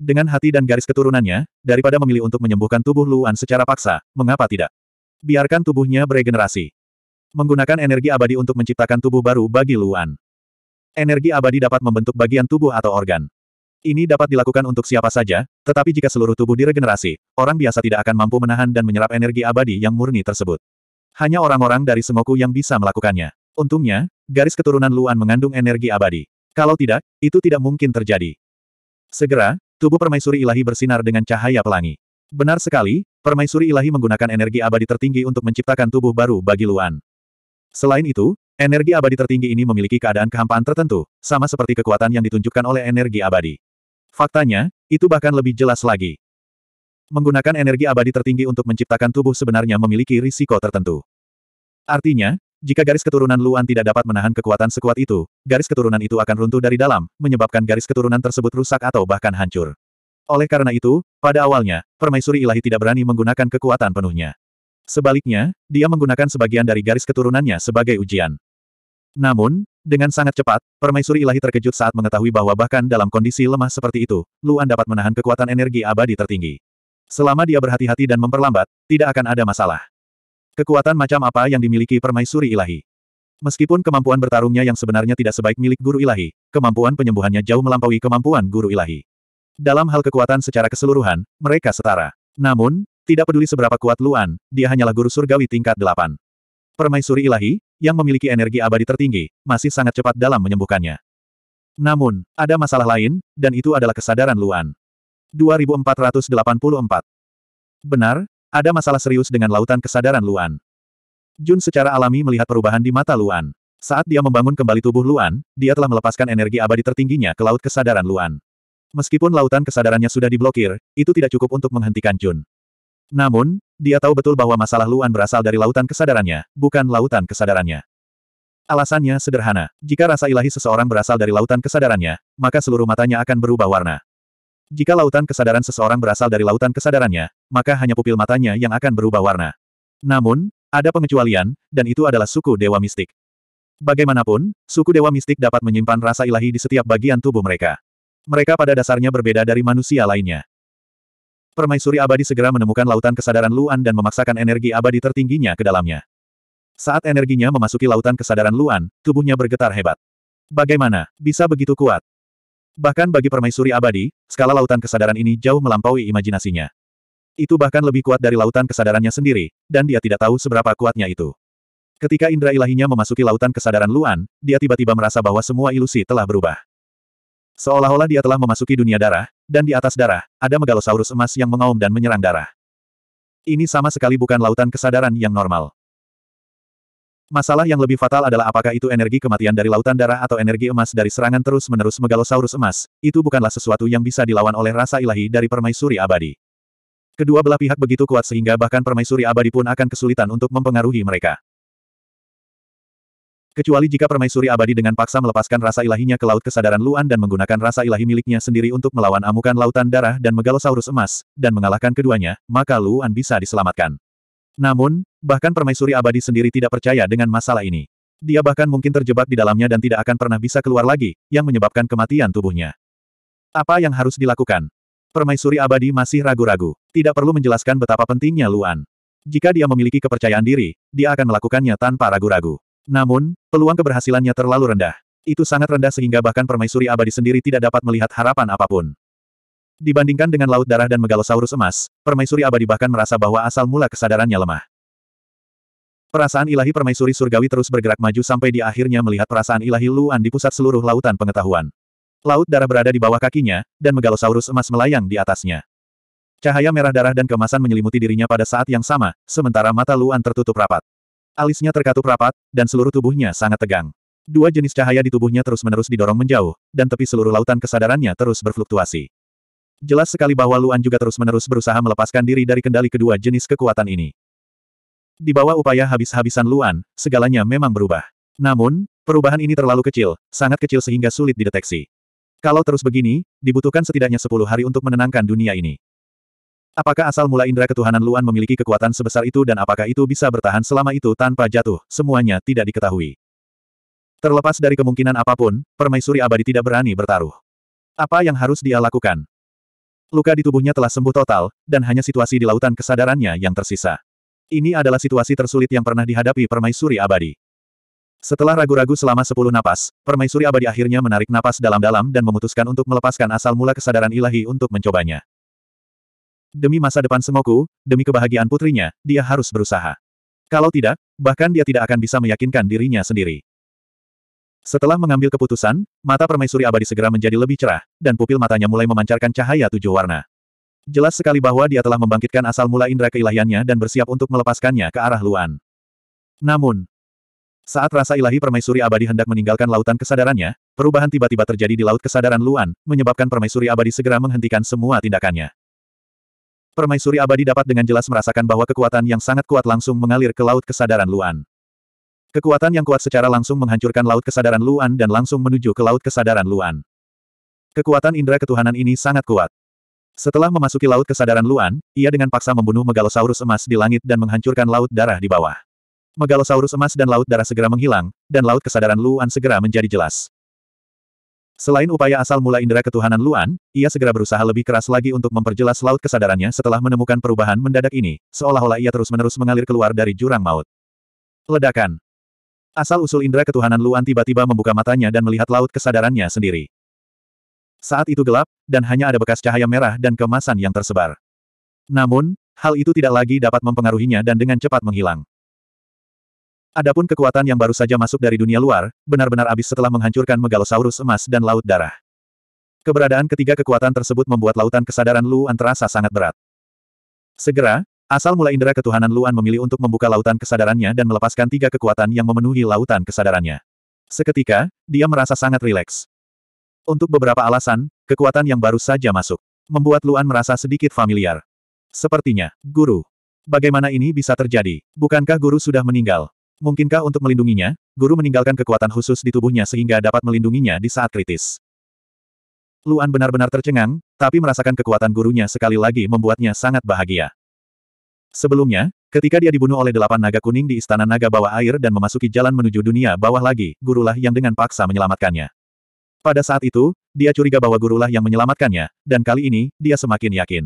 Dengan hati dan garis keturunannya, daripada memilih untuk menyembuhkan tubuh Luan secara paksa, mengapa tidak? Biarkan tubuhnya beregenerasi. Menggunakan energi abadi untuk menciptakan tubuh baru bagi Luan. Energi abadi dapat membentuk bagian tubuh atau organ. Ini dapat dilakukan untuk siapa saja, tetapi jika seluruh tubuh diregenerasi, orang biasa tidak akan mampu menahan dan menyerap energi abadi yang murni tersebut. Hanya orang-orang dari semoku yang bisa melakukannya. Untungnya, garis keturunan Luan mengandung energi abadi. Kalau tidak, itu tidak mungkin terjadi. Segera, Tubuh permaisuri ilahi bersinar dengan cahaya pelangi. Benar sekali, permaisuri ilahi menggunakan energi abadi tertinggi untuk menciptakan tubuh baru bagi Luan. Selain itu, energi abadi tertinggi ini memiliki keadaan kehampaan tertentu, sama seperti kekuatan yang ditunjukkan oleh energi abadi. Faktanya, itu bahkan lebih jelas lagi. Menggunakan energi abadi tertinggi untuk menciptakan tubuh sebenarnya memiliki risiko tertentu. Artinya, jika garis keturunan Luan tidak dapat menahan kekuatan sekuat itu, garis keturunan itu akan runtuh dari dalam, menyebabkan garis keturunan tersebut rusak atau bahkan hancur. Oleh karena itu, pada awalnya, permaisuri ilahi tidak berani menggunakan kekuatan penuhnya. Sebaliknya, dia menggunakan sebagian dari garis keturunannya sebagai ujian. Namun, dengan sangat cepat, permaisuri ilahi terkejut saat mengetahui bahwa bahkan dalam kondisi lemah seperti itu, Luan dapat menahan kekuatan energi abadi tertinggi. Selama dia berhati-hati dan memperlambat, tidak akan ada masalah. Kekuatan macam apa yang dimiliki permaisuri ilahi? Meskipun kemampuan bertarungnya yang sebenarnya tidak sebaik milik guru ilahi, kemampuan penyembuhannya jauh melampaui kemampuan guru ilahi. Dalam hal kekuatan secara keseluruhan, mereka setara. Namun, tidak peduli seberapa kuat Luan, dia hanyalah guru surgawi tingkat delapan. Permaisuri ilahi, yang memiliki energi abadi tertinggi, masih sangat cepat dalam menyembuhkannya. Namun, ada masalah lain, dan itu adalah kesadaran Luan. 2484 Benar, ada masalah serius dengan lautan kesadaran Luan. Jun secara alami melihat perubahan di mata Luan. Saat dia membangun kembali tubuh Luan, dia telah melepaskan energi abadi tertingginya ke laut kesadaran Luan. Meskipun lautan kesadarannya sudah diblokir, itu tidak cukup untuk menghentikan Jun. Namun, dia tahu betul bahwa masalah Luan berasal dari lautan kesadarannya, bukan lautan kesadarannya. Alasannya sederhana, jika rasa ilahi seseorang berasal dari lautan kesadarannya, maka seluruh matanya akan berubah warna. Jika lautan kesadaran seseorang berasal dari lautan kesadarannya, maka hanya pupil matanya yang akan berubah warna. Namun, ada pengecualian, dan itu adalah suku Dewa Mistik. Bagaimanapun, suku Dewa Mistik dapat menyimpan rasa ilahi di setiap bagian tubuh mereka. Mereka pada dasarnya berbeda dari manusia lainnya. Permaisuri abadi segera menemukan lautan kesadaran Luan dan memaksakan energi abadi tertingginya ke dalamnya. Saat energinya memasuki lautan kesadaran Luan, tubuhnya bergetar hebat. Bagaimana, bisa begitu kuat? Bahkan bagi permaisuri abadi, skala lautan kesadaran ini jauh melampaui imajinasinya. Itu bahkan lebih kuat dari lautan kesadarannya sendiri, dan dia tidak tahu seberapa kuatnya itu. Ketika indera ilahinya memasuki lautan kesadaran Luan, dia tiba-tiba merasa bahwa semua ilusi telah berubah. Seolah-olah dia telah memasuki dunia darah, dan di atas darah, ada megalosaurus emas yang mengaum dan menyerang darah. Ini sama sekali bukan lautan kesadaran yang normal. Masalah yang lebih fatal adalah apakah itu energi kematian dari lautan darah atau energi emas dari serangan terus-menerus megalosaurus emas, itu bukanlah sesuatu yang bisa dilawan oleh rasa ilahi dari permaisuri abadi. Kedua belah pihak begitu kuat sehingga bahkan permaisuri abadi pun akan kesulitan untuk mempengaruhi mereka. Kecuali jika permaisuri abadi dengan paksa melepaskan rasa ilahinya ke laut kesadaran Luan dan menggunakan rasa ilahi miliknya sendiri untuk melawan amukan lautan darah dan megalosaurus emas, dan mengalahkan keduanya, maka Luan bisa diselamatkan. Namun, bahkan permaisuri abadi sendiri tidak percaya dengan masalah ini. Dia bahkan mungkin terjebak di dalamnya dan tidak akan pernah bisa keluar lagi, yang menyebabkan kematian tubuhnya. Apa yang harus dilakukan? Permaisuri abadi masih ragu-ragu. Tidak perlu menjelaskan betapa pentingnya Luan. Jika dia memiliki kepercayaan diri, dia akan melakukannya tanpa ragu-ragu. Namun, peluang keberhasilannya terlalu rendah. Itu sangat rendah sehingga bahkan permaisuri abadi sendiri tidak dapat melihat harapan apapun. Dibandingkan dengan Laut Darah dan Megalosaurus Emas, Permaisuri Abadi bahkan merasa bahwa asal mula kesadarannya lemah. Perasaan ilahi Permaisuri Surgawi terus bergerak maju sampai di akhirnya melihat perasaan ilahi Luan di pusat seluruh lautan pengetahuan. Laut Darah berada di bawah kakinya, dan Megalosaurus Emas melayang di atasnya. Cahaya merah darah dan kemasan menyelimuti dirinya pada saat yang sama, sementara mata Luan tertutup rapat. Alisnya terkatup rapat, dan seluruh tubuhnya sangat tegang. Dua jenis cahaya di tubuhnya terus-menerus didorong menjauh, dan tepi seluruh lautan kesadarannya terus berfluktuasi. Jelas sekali bahwa Luan juga terus-menerus berusaha melepaskan diri dari kendali kedua jenis kekuatan ini. Di bawah upaya habis-habisan Luan, segalanya memang berubah. Namun, perubahan ini terlalu kecil, sangat kecil sehingga sulit dideteksi. Kalau terus begini, dibutuhkan setidaknya 10 hari untuk menenangkan dunia ini. Apakah asal mula indera ketuhanan Luan memiliki kekuatan sebesar itu dan apakah itu bisa bertahan selama itu tanpa jatuh, semuanya tidak diketahui. Terlepas dari kemungkinan apapun, permaisuri abadi tidak berani bertaruh. Apa yang harus dia lakukan? Luka di tubuhnya telah sembuh total, dan hanya situasi di lautan kesadarannya yang tersisa. Ini adalah situasi tersulit yang pernah dihadapi permaisuri abadi. Setelah ragu-ragu selama sepuluh napas, permaisuri abadi akhirnya menarik napas dalam-dalam dan memutuskan untuk melepaskan asal mula kesadaran ilahi untuk mencobanya. Demi masa depan Semoku, demi kebahagiaan putrinya, dia harus berusaha. Kalau tidak, bahkan dia tidak akan bisa meyakinkan dirinya sendiri. Setelah mengambil keputusan, mata permaisuri abadi segera menjadi lebih cerah, dan pupil matanya mulai memancarkan cahaya tujuh warna. Jelas sekali bahwa dia telah membangkitkan asal mula indera keilahiannya dan bersiap untuk melepaskannya ke arah Luan. Namun, saat rasa ilahi permaisuri abadi hendak meninggalkan lautan kesadarannya, perubahan tiba-tiba terjadi di laut kesadaran Luan, menyebabkan permaisuri abadi segera menghentikan semua tindakannya. Permaisuri abadi dapat dengan jelas merasakan bahwa kekuatan yang sangat kuat langsung mengalir ke laut kesadaran Luan. Kekuatan yang kuat secara langsung menghancurkan Laut Kesadaran Luan dan langsung menuju ke Laut Kesadaran Luan. Kekuatan indera ketuhanan ini sangat kuat. Setelah memasuki Laut Kesadaran Luan, ia dengan paksa membunuh Megalosaurus emas di langit dan menghancurkan Laut Darah di bawah. Megalosaurus emas dan Laut Darah segera menghilang, dan Laut Kesadaran Luan segera menjadi jelas. Selain upaya asal mula indera ketuhanan Luan, ia segera berusaha lebih keras lagi untuk memperjelas Laut Kesadarannya setelah menemukan perubahan mendadak ini, seolah-olah ia terus-menerus mengalir keluar dari jurang maut. Ledakan Asal-usul indera ketuhanan Luan tiba-tiba membuka matanya dan melihat laut kesadarannya sendiri. Saat itu gelap, dan hanya ada bekas cahaya merah dan kemasan yang tersebar. Namun, hal itu tidak lagi dapat mempengaruhinya dan dengan cepat menghilang. Adapun kekuatan yang baru saja masuk dari dunia luar, benar-benar habis setelah menghancurkan megalosaurus emas dan laut darah. Keberadaan ketiga kekuatan tersebut membuat lautan kesadaran Luan terasa sangat berat. Segera, Asal mula indera ketuhanan Luan memilih untuk membuka lautan kesadarannya dan melepaskan tiga kekuatan yang memenuhi lautan kesadarannya. Seketika, dia merasa sangat rileks. Untuk beberapa alasan, kekuatan yang baru saja masuk. Membuat Luan merasa sedikit familiar. Sepertinya, guru. Bagaimana ini bisa terjadi? Bukankah guru sudah meninggal? Mungkinkah untuk melindunginya, guru meninggalkan kekuatan khusus di tubuhnya sehingga dapat melindunginya di saat kritis? Luan benar-benar tercengang, tapi merasakan kekuatan gurunya sekali lagi membuatnya sangat bahagia. Sebelumnya, ketika dia dibunuh oleh delapan naga kuning di istana naga bawah air dan memasuki jalan menuju dunia bawah lagi, gurulah yang dengan paksa menyelamatkannya. Pada saat itu, dia curiga bahwa gurulah yang menyelamatkannya, dan kali ini, dia semakin yakin.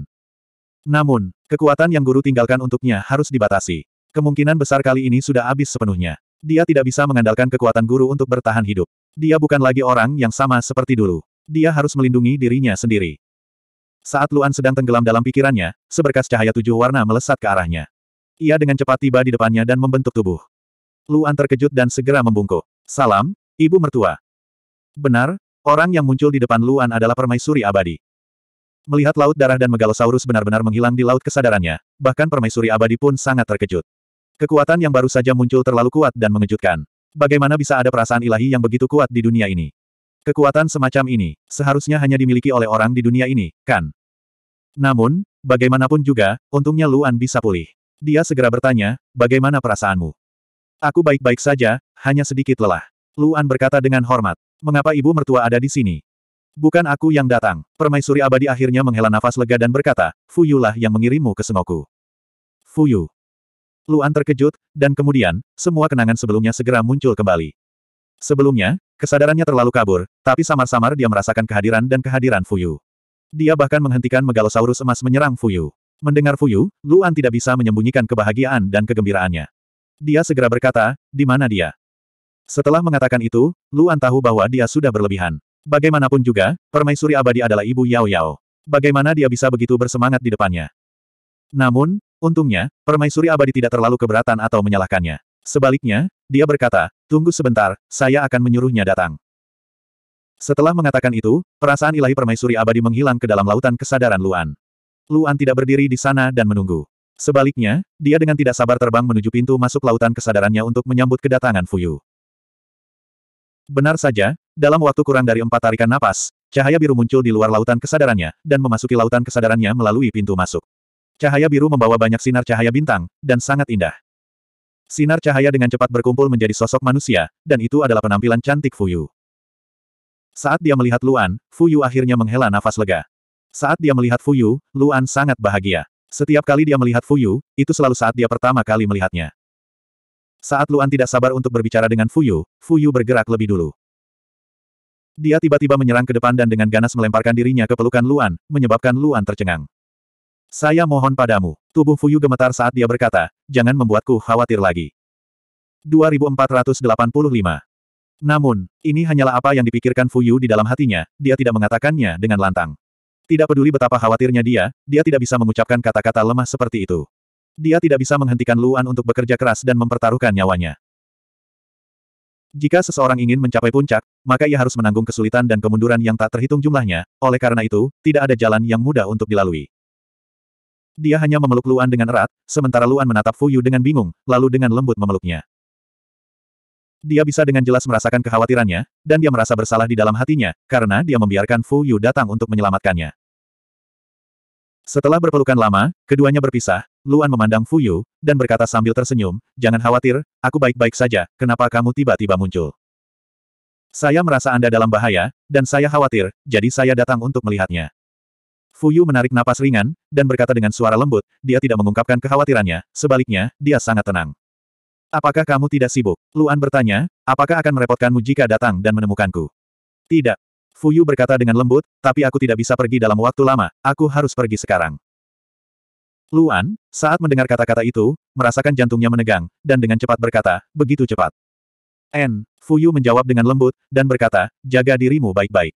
Namun, kekuatan yang guru tinggalkan untuknya harus dibatasi. Kemungkinan besar kali ini sudah habis sepenuhnya. Dia tidak bisa mengandalkan kekuatan guru untuk bertahan hidup. Dia bukan lagi orang yang sama seperti dulu. Dia harus melindungi dirinya sendiri. Saat Luan sedang tenggelam dalam pikirannya, seberkas cahaya tujuh warna melesat ke arahnya. Ia dengan cepat tiba di depannya dan membentuk tubuh. Luan terkejut dan segera membungkuk. Salam, ibu mertua. Benar, orang yang muncul di depan Luan adalah permaisuri abadi. Melihat laut darah dan megalosaurus benar-benar menghilang di laut kesadarannya, bahkan permaisuri abadi pun sangat terkejut. Kekuatan yang baru saja muncul terlalu kuat dan mengejutkan. Bagaimana bisa ada perasaan ilahi yang begitu kuat di dunia ini? Kekuatan semacam ini, seharusnya hanya dimiliki oleh orang di dunia ini, kan? Namun, bagaimanapun juga, untungnya Luan bisa pulih. Dia segera bertanya, bagaimana perasaanmu? Aku baik-baik saja, hanya sedikit lelah. Luan berkata dengan hormat, mengapa ibu mertua ada di sini? Bukan aku yang datang. Permaisuri abadi akhirnya menghela nafas lega dan berkata, Fuyu lah yang mengirimmu ke Senoku. Fuyu. Luan terkejut, dan kemudian, semua kenangan sebelumnya segera muncul kembali. Sebelumnya, kesadarannya terlalu kabur, tapi samar-samar dia merasakan kehadiran dan kehadiran Fuyu. Dia bahkan menghentikan megalosaurus emas menyerang Fuyu. Mendengar Fuyu, Luan tidak bisa menyembunyikan kebahagiaan dan kegembiraannya. Dia segera berkata, di mana dia? Setelah mengatakan itu, Luan tahu bahwa dia sudah berlebihan. Bagaimanapun juga, permaisuri abadi adalah ibu Yao Yao. Bagaimana dia bisa begitu bersemangat di depannya? Namun, untungnya, permaisuri abadi tidak terlalu keberatan atau menyalahkannya. Sebaliknya, dia berkata, tunggu sebentar, saya akan menyuruhnya datang. Setelah mengatakan itu, perasaan ilahi permaisuri abadi menghilang ke dalam lautan kesadaran Luan. Luan tidak berdiri di sana dan menunggu. Sebaliknya, dia dengan tidak sabar terbang menuju pintu masuk lautan kesadarannya untuk menyambut kedatangan Fuyu. Benar saja, dalam waktu kurang dari empat tarikan napas, cahaya biru muncul di luar lautan kesadarannya, dan memasuki lautan kesadarannya melalui pintu masuk. Cahaya biru membawa banyak sinar cahaya bintang, dan sangat indah. Sinar cahaya dengan cepat berkumpul menjadi sosok manusia, dan itu adalah penampilan cantik Fuyu. Saat dia melihat Luan, Fuyu akhirnya menghela nafas lega. Saat dia melihat Fuyu, Luan sangat bahagia. Setiap kali dia melihat Fuyu, itu selalu saat dia pertama kali melihatnya. Saat Luan tidak sabar untuk berbicara dengan Fuyu, Fuyu bergerak lebih dulu. Dia tiba-tiba menyerang ke depan dan dengan ganas melemparkan dirinya ke pelukan Luan, menyebabkan Luan tercengang. Saya mohon padamu. Tubuh Fuyu gemetar saat dia berkata, jangan membuatku khawatir lagi. 2485 Namun, ini hanyalah apa yang dipikirkan Fuyu di dalam hatinya, dia tidak mengatakannya dengan lantang. Tidak peduli betapa khawatirnya dia, dia tidak bisa mengucapkan kata-kata lemah seperti itu. Dia tidak bisa menghentikan Luan untuk bekerja keras dan mempertaruhkan nyawanya. Jika seseorang ingin mencapai puncak, maka ia harus menanggung kesulitan dan kemunduran yang tak terhitung jumlahnya, oleh karena itu, tidak ada jalan yang mudah untuk dilalui. Dia hanya memeluk Luan dengan erat, sementara Luan menatap Fuyu dengan bingung, lalu dengan lembut memeluknya. Dia bisa dengan jelas merasakan kekhawatirannya, dan dia merasa bersalah di dalam hatinya, karena dia membiarkan Fuyu datang untuk menyelamatkannya. Setelah berpelukan lama, keduanya berpisah, Luan memandang Fuyu, dan berkata sambil tersenyum, Jangan khawatir, aku baik-baik saja, kenapa kamu tiba-tiba muncul? Saya merasa Anda dalam bahaya, dan saya khawatir, jadi saya datang untuk melihatnya. Fuyu menarik napas ringan, dan berkata dengan suara lembut, dia tidak mengungkapkan kekhawatirannya, sebaliknya, dia sangat tenang. Apakah kamu tidak sibuk? Luan bertanya, apakah akan merepotkanmu jika datang dan menemukanku? Tidak. Fuyu berkata dengan lembut, tapi aku tidak bisa pergi dalam waktu lama, aku harus pergi sekarang. Luan, saat mendengar kata-kata itu, merasakan jantungnya menegang, dan dengan cepat berkata, begitu cepat. N. Yu menjawab dengan lembut, dan berkata, jaga dirimu baik-baik.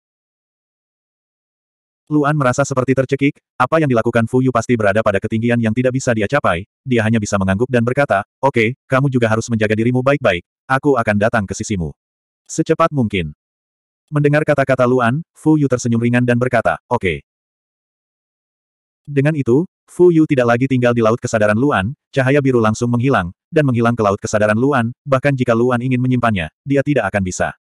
Luan merasa seperti tercekik, apa yang dilakukan Fu Yu pasti berada pada ketinggian yang tidak bisa dia capai, dia hanya bisa mengangguk dan berkata, oke, okay, kamu juga harus menjaga dirimu baik-baik, aku akan datang ke sisimu. Secepat mungkin. Mendengar kata-kata Luan, Fu Yu tersenyum ringan dan berkata, oke. Okay. Dengan itu, Fu Yu tidak lagi tinggal di Laut Kesadaran Luan, cahaya biru langsung menghilang, dan menghilang ke Laut Kesadaran Luan, bahkan jika Luan ingin menyimpannya, dia tidak akan bisa.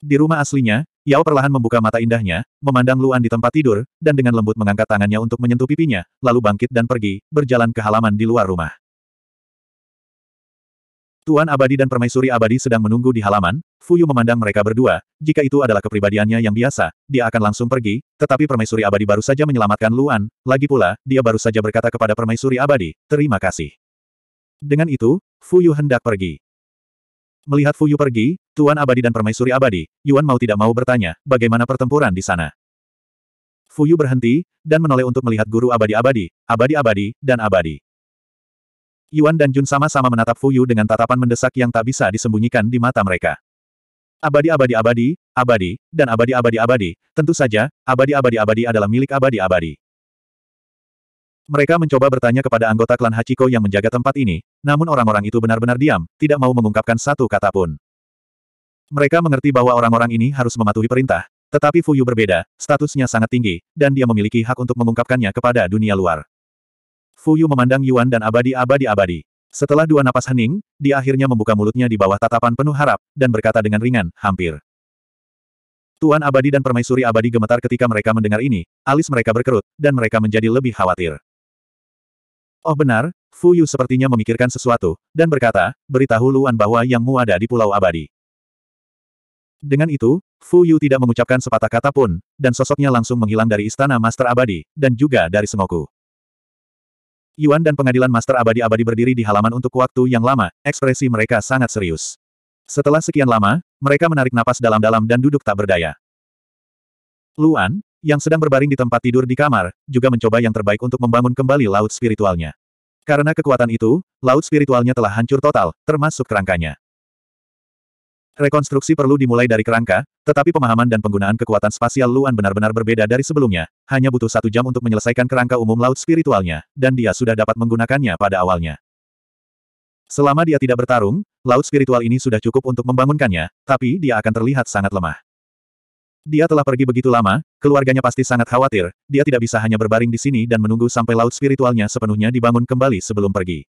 Di rumah aslinya, Yao perlahan membuka mata indahnya, memandang Luan di tempat tidur, dan dengan lembut mengangkat tangannya untuk menyentuh pipinya, lalu bangkit dan pergi, berjalan ke halaman di luar rumah. Tuan Abadi dan Permaisuri Abadi sedang menunggu di halaman, Fuyu memandang mereka berdua, jika itu adalah kepribadiannya yang biasa, dia akan langsung pergi, tetapi Permaisuri Abadi baru saja menyelamatkan Luan, lagi pula, dia baru saja berkata kepada Permaisuri Abadi, terima kasih. Dengan itu, Fuyu hendak pergi. Melihat Fuyu pergi, Tuan Abadi dan Permaisuri Abadi, Yuan mau tidak mau bertanya, bagaimana pertempuran di sana? Fuyu berhenti, dan menoleh untuk melihat guru abadi-abadi, abadi-abadi, dan abadi. Yuan dan Jun sama-sama menatap Fuyu dengan tatapan mendesak yang tak bisa disembunyikan di mata mereka. Abadi-abadi-abadi, abadi, dan abadi-abadi-abadi, tentu saja, abadi-abadi-abadi adalah milik abadi-abadi. Mereka mencoba bertanya kepada anggota klan Hachiko yang menjaga tempat ini, namun orang-orang itu benar-benar diam, tidak mau mengungkapkan satu kata pun. Mereka mengerti bahwa orang-orang ini harus mematuhi perintah, tetapi Fuyu berbeda, statusnya sangat tinggi, dan dia memiliki hak untuk mengungkapkannya kepada dunia luar. Fuyu memandang Yuan dan abadi-abadi-abadi. Setelah dua napas hening, dia akhirnya membuka mulutnya di bawah tatapan penuh harap, dan berkata dengan ringan, hampir. Tuan abadi dan permaisuri abadi gemetar ketika mereka mendengar ini, alis mereka berkerut, dan mereka menjadi lebih khawatir. Oh benar, Fuyu sepertinya memikirkan sesuatu, dan berkata, beritahu Luan bahwa Yang Mu ada di Pulau Abadi. Dengan itu, Fu Yu tidak mengucapkan sepatah kata pun, dan sosoknya langsung menghilang dari istana Master Abadi, dan juga dari Sengoku. Yuan dan pengadilan Master Abadi-Abadi berdiri di halaman untuk waktu yang lama, ekspresi mereka sangat serius. Setelah sekian lama, mereka menarik napas dalam-dalam dan duduk tak berdaya. Luan, yang sedang berbaring di tempat tidur di kamar, juga mencoba yang terbaik untuk membangun kembali laut spiritualnya. Karena kekuatan itu, laut spiritualnya telah hancur total, termasuk kerangkanya. Rekonstruksi perlu dimulai dari kerangka, tetapi pemahaman dan penggunaan kekuatan spasial Luan benar-benar berbeda dari sebelumnya, hanya butuh satu jam untuk menyelesaikan kerangka umum laut spiritualnya, dan dia sudah dapat menggunakannya pada awalnya. Selama dia tidak bertarung, laut spiritual ini sudah cukup untuk membangunkannya, tapi dia akan terlihat sangat lemah. Dia telah pergi begitu lama, keluarganya pasti sangat khawatir, dia tidak bisa hanya berbaring di sini dan menunggu sampai laut spiritualnya sepenuhnya dibangun kembali sebelum pergi.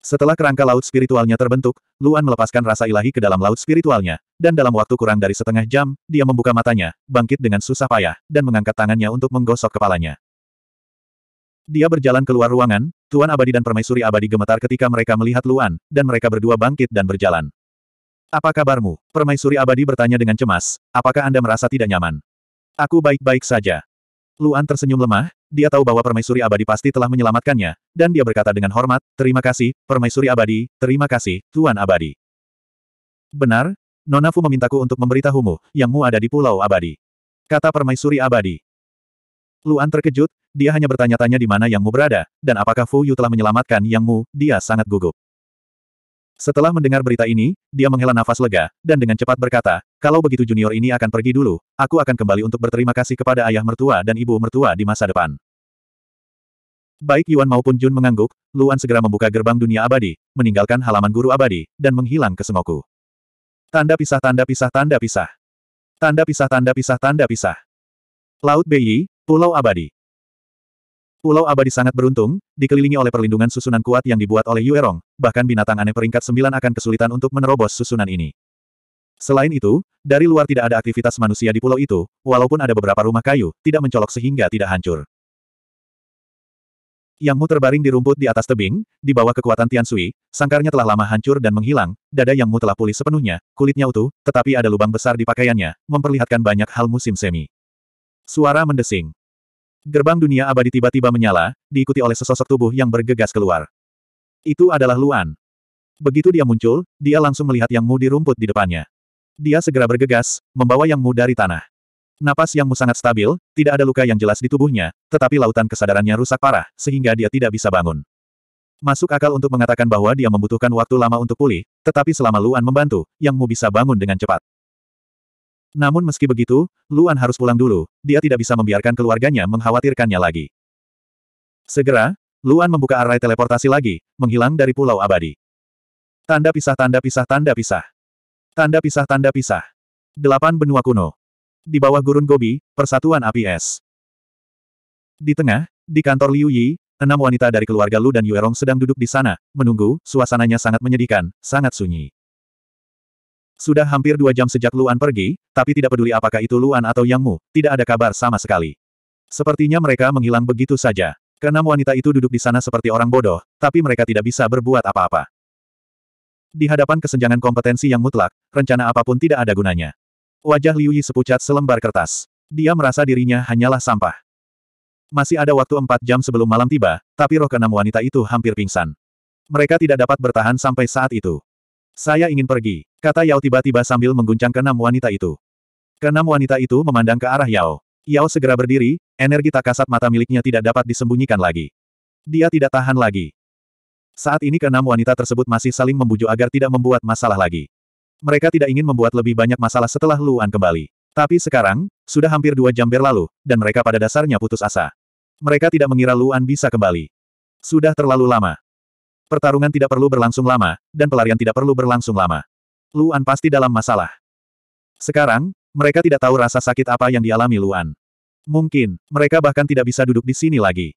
Setelah kerangka laut spiritualnya terbentuk, Luan melepaskan rasa ilahi ke dalam laut spiritualnya, dan dalam waktu kurang dari setengah jam, dia membuka matanya, bangkit dengan susah payah, dan mengangkat tangannya untuk menggosok kepalanya. Dia berjalan keluar ruangan, Tuan Abadi dan Permaisuri Abadi gemetar ketika mereka melihat Luan, dan mereka berdua bangkit dan berjalan. Apa kabarmu? Permaisuri Abadi bertanya dengan cemas, apakah Anda merasa tidak nyaman? Aku baik-baik saja. Luan tersenyum lemah, dia tahu bahwa permaisuri abadi pasti telah menyelamatkannya, dan dia berkata dengan hormat, terima kasih, permaisuri abadi, terima kasih, Tuan abadi. Benar? Nonafu memintaku untuk memberitahumu, yang mu ada di pulau abadi. Kata permaisuri abadi. Luan terkejut, dia hanya bertanya-tanya di mana yangmu berada, dan apakah Fu Yu telah menyelamatkan Yang Mu, dia sangat gugup. Setelah mendengar berita ini, dia menghela nafas lega, dan dengan cepat berkata, kalau begitu junior ini akan pergi dulu, aku akan kembali untuk berterima kasih kepada ayah mertua dan ibu mertua di masa depan. Baik Yuan maupun Jun mengangguk, Luan segera membuka gerbang dunia abadi, meninggalkan halaman guru abadi, dan menghilang ke Sengoku. Tanda pisah tanda pisah tanda pisah. Tanda pisah tanda pisah tanda pisah. Laut Beiyi, Pulau Abadi. Pulau Abadi sangat beruntung, dikelilingi oleh perlindungan susunan kuat yang dibuat oleh Yuerong, bahkan binatang aneh peringkat sembilan akan kesulitan untuk menerobos susunan ini. Selain itu, dari luar tidak ada aktivitas manusia di pulau itu, walaupun ada beberapa rumah kayu, tidak mencolok sehingga tidak hancur. Yang Mu terbaring di rumput di atas tebing, di bawah kekuatan Tian Tiansui, sangkarnya telah lama hancur dan menghilang, dada Yang Mu telah pulih sepenuhnya, kulitnya utuh, tetapi ada lubang besar di pakaiannya, memperlihatkan banyak hal musim semi. Suara mendesing. Gerbang dunia abadi tiba-tiba menyala, diikuti oleh sesosok tubuh yang bergegas keluar. Itu adalah Luan. Begitu dia muncul, dia langsung melihat Yang Mu di rumput di depannya. Dia segera bergegas, membawa Yang Mu dari tanah. Napas Yang Mu sangat stabil, tidak ada luka yang jelas di tubuhnya, tetapi lautan kesadarannya rusak parah, sehingga dia tidak bisa bangun. Masuk akal untuk mengatakan bahwa dia membutuhkan waktu lama untuk pulih, tetapi selama Luan membantu, Yang Mu bisa bangun dengan cepat. Namun meski begitu, Luan harus pulang dulu, dia tidak bisa membiarkan keluarganya mengkhawatirkannya lagi. Segera, Luan membuka array teleportasi lagi, menghilang dari Pulau Abadi. Tanda pisah tanda pisah tanda pisah. Tanda pisah tanda pisah. Delapan benua kuno. Di bawah gurun Gobi, Persatuan Api Es. Di tengah, di kantor Liu Yi, enam wanita dari keluarga Lu dan Yuerong sedang duduk di sana, menunggu, suasananya sangat menyedihkan, sangat sunyi. Sudah hampir dua jam sejak Luan pergi, tapi tidak peduli apakah itu Luan atau Yang Mu, tidak ada kabar sama sekali. Sepertinya mereka menghilang begitu saja. Keenam wanita itu duduk di sana seperti orang bodoh, tapi mereka tidak bisa berbuat apa-apa. Di hadapan kesenjangan kompetensi yang mutlak, rencana apapun tidak ada gunanya. Wajah Liu Yi sepucat selembar kertas. Dia merasa dirinya hanyalah sampah. Masih ada waktu empat jam sebelum malam tiba, tapi roh keenam wanita itu hampir pingsan. Mereka tidak dapat bertahan sampai saat itu. Saya ingin pergi, kata Yao tiba-tiba sambil mengguncang keenam wanita itu. Keenam wanita itu memandang ke arah Yao. Yao segera berdiri, energi tak kasat mata miliknya tidak dapat disembunyikan lagi. Dia tidak tahan lagi. Saat ini keenam wanita tersebut masih saling membujuk agar tidak membuat masalah lagi. Mereka tidak ingin membuat lebih banyak masalah setelah Luan kembali. Tapi sekarang, sudah hampir dua jam berlalu, dan mereka pada dasarnya putus asa. Mereka tidak mengira Luan bisa kembali. Sudah terlalu lama. Pertarungan tidak perlu berlangsung lama, dan pelarian tidak perlu berlangsung lama. Luan pasti dalam masalah. Sekarang, mereka tidak tahu rasa sakit apa yang dialami Luan. Mungkin, mereka bahkan tidak bisa duduk di sini lagi.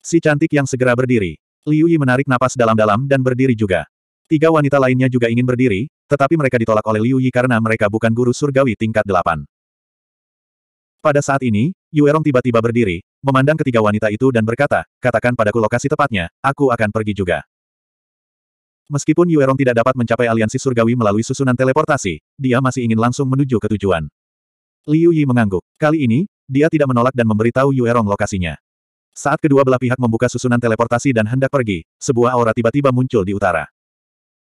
Si cantik yang segera berdiri. Liu Yi menarik napas dalam-dalam dan berdiri juga. Tiga wanita lainnya juga ingin berdiri, tetapi mereka ditolak oleh Liu Yi karena mereka bukan guru surgawi tingkat delapan. Pada saat ini, Yuerong tiba-tiba berdiri, memandang ketiga wanita itu dan berkata, katakan padaku lokasi tepatnya, aku akan pergi juga. Meskipun Yuerong tidak dapat mencapai aliansi surgawi melalui susunan teleportasi, dia masih ingin langsung menuju ke tujuan. Liu Yi mengangguk. Kali ini, dia tidak menolak dan memberitahu Yuerong lokasinya. Saat kedua belah pihak membuka susunan teleportasi dan hendak pergi, sebuah aura tiba-tiba muncul di utara.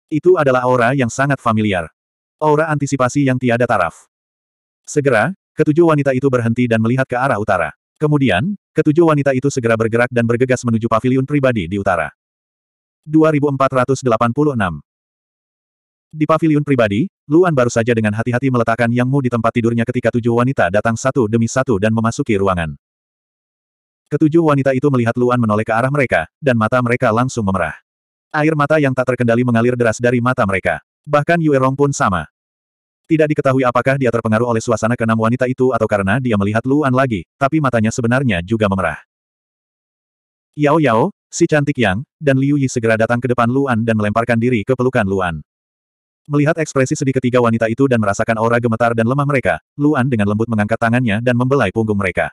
Itu adalah aura yang sangat familiar. Aura antisipasi yang tiada taraf. Segera, ketujuh wanita itu berhenti dan melihat ke arah utara. Kemudian, ketujuh wanita itu segera bergerak dan bergegas menuju paviliun pribadi di utara. 2486. Di paviliun pribadi, Luan baru saja dengan hati-hati meletakkan Yang Mu di tempat tidurnya ketika tujuh wanita datang satu demi satu dan memasuki ruangan. Ketujuh wanita itu melihat Luan menoleh ke arah mereka, dan mata mereka langsung memerah. Air mata yang tak terkendali mengalir deras dari mata mereka. Bahkan Yue Rong pun sama. Tidak diketahui apakah dia terpengaruh oleh suasana keenam wanita itu atau karena dia melihat Luan lagi, tapi matanya sebenarnya juga memerah. Yao Yao, Si cantik Yang, dan Liu Yi segera datang ke depan Luan dan melemparkan diri ke pelukan Luan. Melihat ekspresi sedih ketiga wanita itu dan merasakan aura gemetar dan lemah mereka, Luan dengan lembut mengangkat tangannya dan membelai punggung mereka.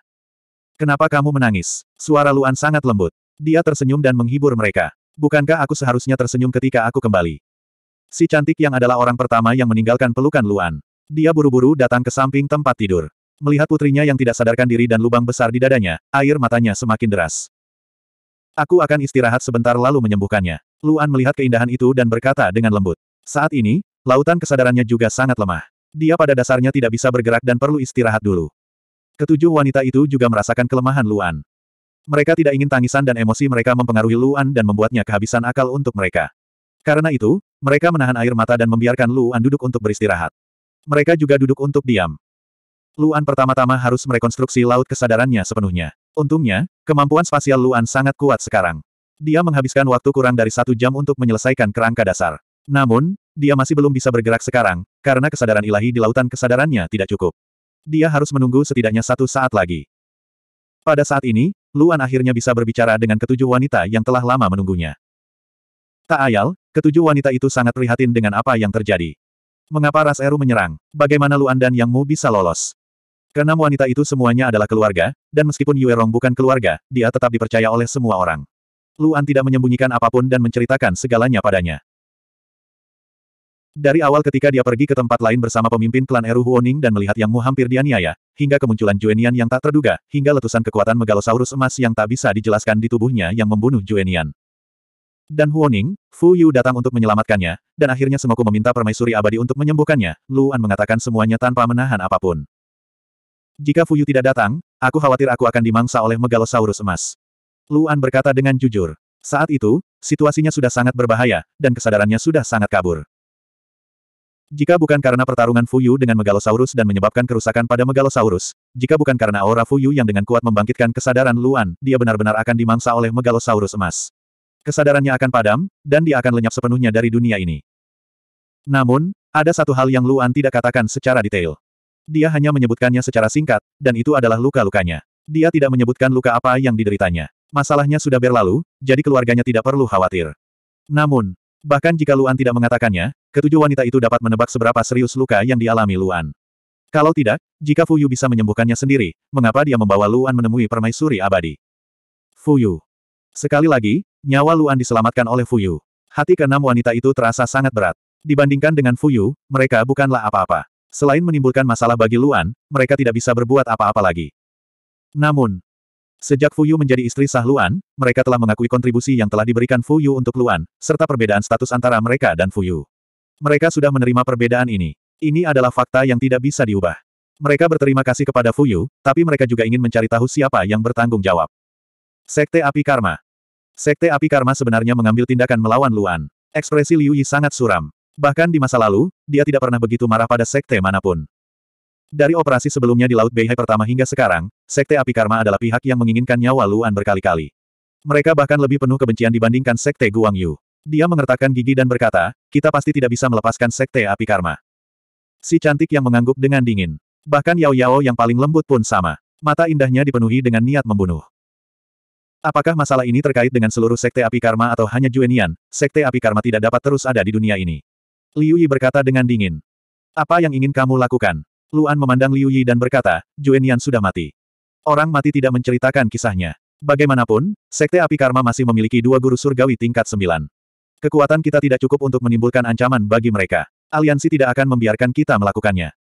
Kenapa kamu menangis? Suara Luan sangat lembut. Dia tersenyum dan menghibur mereka. Bukankah aku seharusnya tersenyum ketika aku kembali? Si cantik yang adalah orang pertama yang meninggalkan pelukan Luan. Dia buru-buru datang ke samping tempat tidur. Melihat putrinya yang tidak sadarkan diri dan lubang besar di dadanya, air matanya semakin deras. Aku akan istirahat sebentar lalu menyembuhkannya. Luan melihat keindahan itu dan berkata dengan lembut. Saat ini, lautan kesadarannya juga sangat lemah. Dia pada dasarnya tidak bisa bergerak dan perlu istirahat dulu. Ketujuh wanita itu juga merasakan kelemahan Luan. Mereka tidak ingin tangisan dan emosi mereka mempengaruhi Luan dan membuatnya kehabisan akal untuk mereka. Karena itu, mereka menahan air mata dan membiarkan Luan duduk untuk beristirahat. Mereka juga duduk untuk diam. Luan pertama-tama harus merekonstruksi laut kesadarannya sepenuhnya. Untungnya, Kemampuan spasial Luan sangat kuat sekarang. Dia menghabiskan waktu kurang dari satu jam untuk menyelesaikan kerangka dasar. Namun, dia masih belum bisa bergerak sekarang, karena kesadaran ilahi di lautan kesadarannya tidak cukup. Dia harus menunggu setidaknya satu saat lagi. Pada saat ini, Luan akhirnya bisa berbicara dengan ketujuh wanita yang telah lama menunggunya. Tak ayal, ketujuh wanita itu sangat prihatin dengan apa yang terjadi. Mengapa Ras Eru menyerang? Bagaimana Luan dan Yang Mu bisa lolos? Karena wanita itu semuanya adalah keluarga, dan meskipun Yue Rong bukan keluarga, dia tetap dipercaya oleh semua orang. Luan tidak menyembunyikan apapun dan menceritakan segalanya padanya. Dari awal ketika dia pergi ke tempat lain bersama pemimpin klan Eru Huoning dan melihat Yang Mu hampir dianiaya, hingga kemunculan Juenian yang tak terduga, hingga letusan kekuatan megalosaurus emas yang tak bisa dijelaskan di tubuhnya yang membunuh Juenian. Dan Huoning, Fu Yu datang untuk menyelamatkannya, dan akhirnya Semoku meminta permaisuri abadi untuk menyembuhkannya, Luan mengatakan semuanya tanpa menahan apapun. Jika Fuyu tidak datang, aku khawatir aku akan dimangsa oleh megalosaurus emas. Luan berkata dengan jujur. Saat itu, situasinya sudah sangat berbahaya, dan kesadarannya sudah sangat kabur. Jika bukan karena pertarungan Fuyu dengan megalosaurus dan menyebabkan kerusakan pada megalosaurus, jika bukan karena aura Fuyu yang dengan kuat membangkitkan kesadaran Luan, dia benar-benar akan dimangsa oleh megalosaurus emas. Kesadarannya akan padam, dan dia akan lenyap sepenuhnya dari dunia ini. Namun, ada satu hal yang Luan tidak katakan secara detail. Dia hanya menyebutkannya secara singkat, dan itu adalah luka-lukanya. Dia tidak menyebutkan luka apa yang dideritanya. Masalahnya sudah berlalu, jadi keluarganya tidak perlu khawatir. Namun, bahkan jika Luan tidak mengatakannya, ketujuh wanita itu dapat menebak seberapa serius luka yang dialami Luan. Kalau tidak, jika Fuyu bisa menyembuhkannya sendiri, mengapa dia membawa Luan menemui permaisuri abadi? Fuyu. Sekali lagi, nyawa Luan diselamatkan oleh Fuyu. Hati keenam wanita itu terasa sangat berat. Dibandingkan dengan Fuyu, mereka bukanlah apa-apa. Selain menimbulkan masalah bagi Luan, mereka tidak bisa berbuat apa-apa lagi. Namun, sejak Fuyu menjadi istri sah Luan, mereka telah mengakui kontribusi yang telah diberikan Fuyu untuk Luan, serta perbedaan status antara mereka dan Fuyu. Mereka sudah menerima perbedaan ini. Ini adalah fakta yang tidak bisa diubah. Mereka berterima kasih kepada Fuyu, tapi mereka juga ingin mencari tahu siapa yang bertanggung jawab. Sekte Api Karma Sekte Api Karma sebenarnya mengambil tindakan melawan Luan. Ekspresi Liu Yi sangat suram. Bahkan di masa lalu, dia tidak pernah begitu marah pada sekte manapun. Dari operasi sebelumnya di Laut Beihai pertama hingga sekarang, sekte api karma adalah pihak yang menginginkan nyawa Luan berkali-kali. Mereka bahkan lebih penuh kebencian dibandingkan sekte Guang Yu. Dia mengertakkan gigi dan berkata, kita pasti tidak bisa melepaskan sekte api karma. Si cantik yang mengangguk dengan dingin. Bahkan Yao Yao yang paling lembut pun sama. Mata indahnya dipenuhi dengan niat membunuh. Apakah masalah ini terkait dengan seluruh sekte api karma atau hanya Juenian, sekte api karma tidak dapat terus ada di dunia ini. Liu Yi berkata dengan dingin. Apa yang ingin kamu lakukan? Luan memandang Liu Yi dan berkata, Juen Yan sudah mati. Orang mati tidak menceritakan kisahnya. Bagaimanapun, Sekte Api Karma masih memiliki dua guru surgawi tingkat sembilan. Kekuatan kita tidak cukup untuk menimbulkan ancaman bagi mereka. Aliansi tidak akan membiarkan kita melakukannya.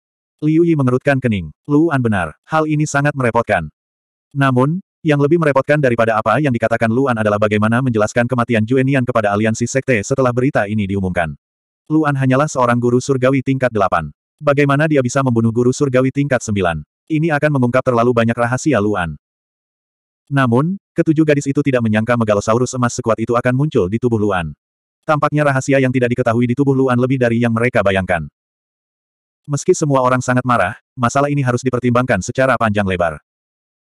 Liu Yi mengerutkan kening. Luan benar, hal ini sangat merepotkan. Namun, yang lebih merepotkan daripada apa yang dikatakan Luan adalah bagaimana menjelaskan kematian Juenian kepada aliansi sekte setelah berita ini diumumkan. Luan hanyalah seorang guru surgawi tingkat 8. Bagaimana dia bisa membunuh guru surgawi tingkat 9? Ini akan mengungkap terlalu banyak rahasia Luan. Namun, ketujuh gadis itu tidak menyangka megalosaurus emas sekuat itu akan muncul di tubuh Luan. Tampaknya rahasia yang tidak diketahui di tubuh Luan lebih dari yang mereka bayangkan. Meski semua orang sangat marah, masalah ini harus dipertimbangkan secara panjang lebar.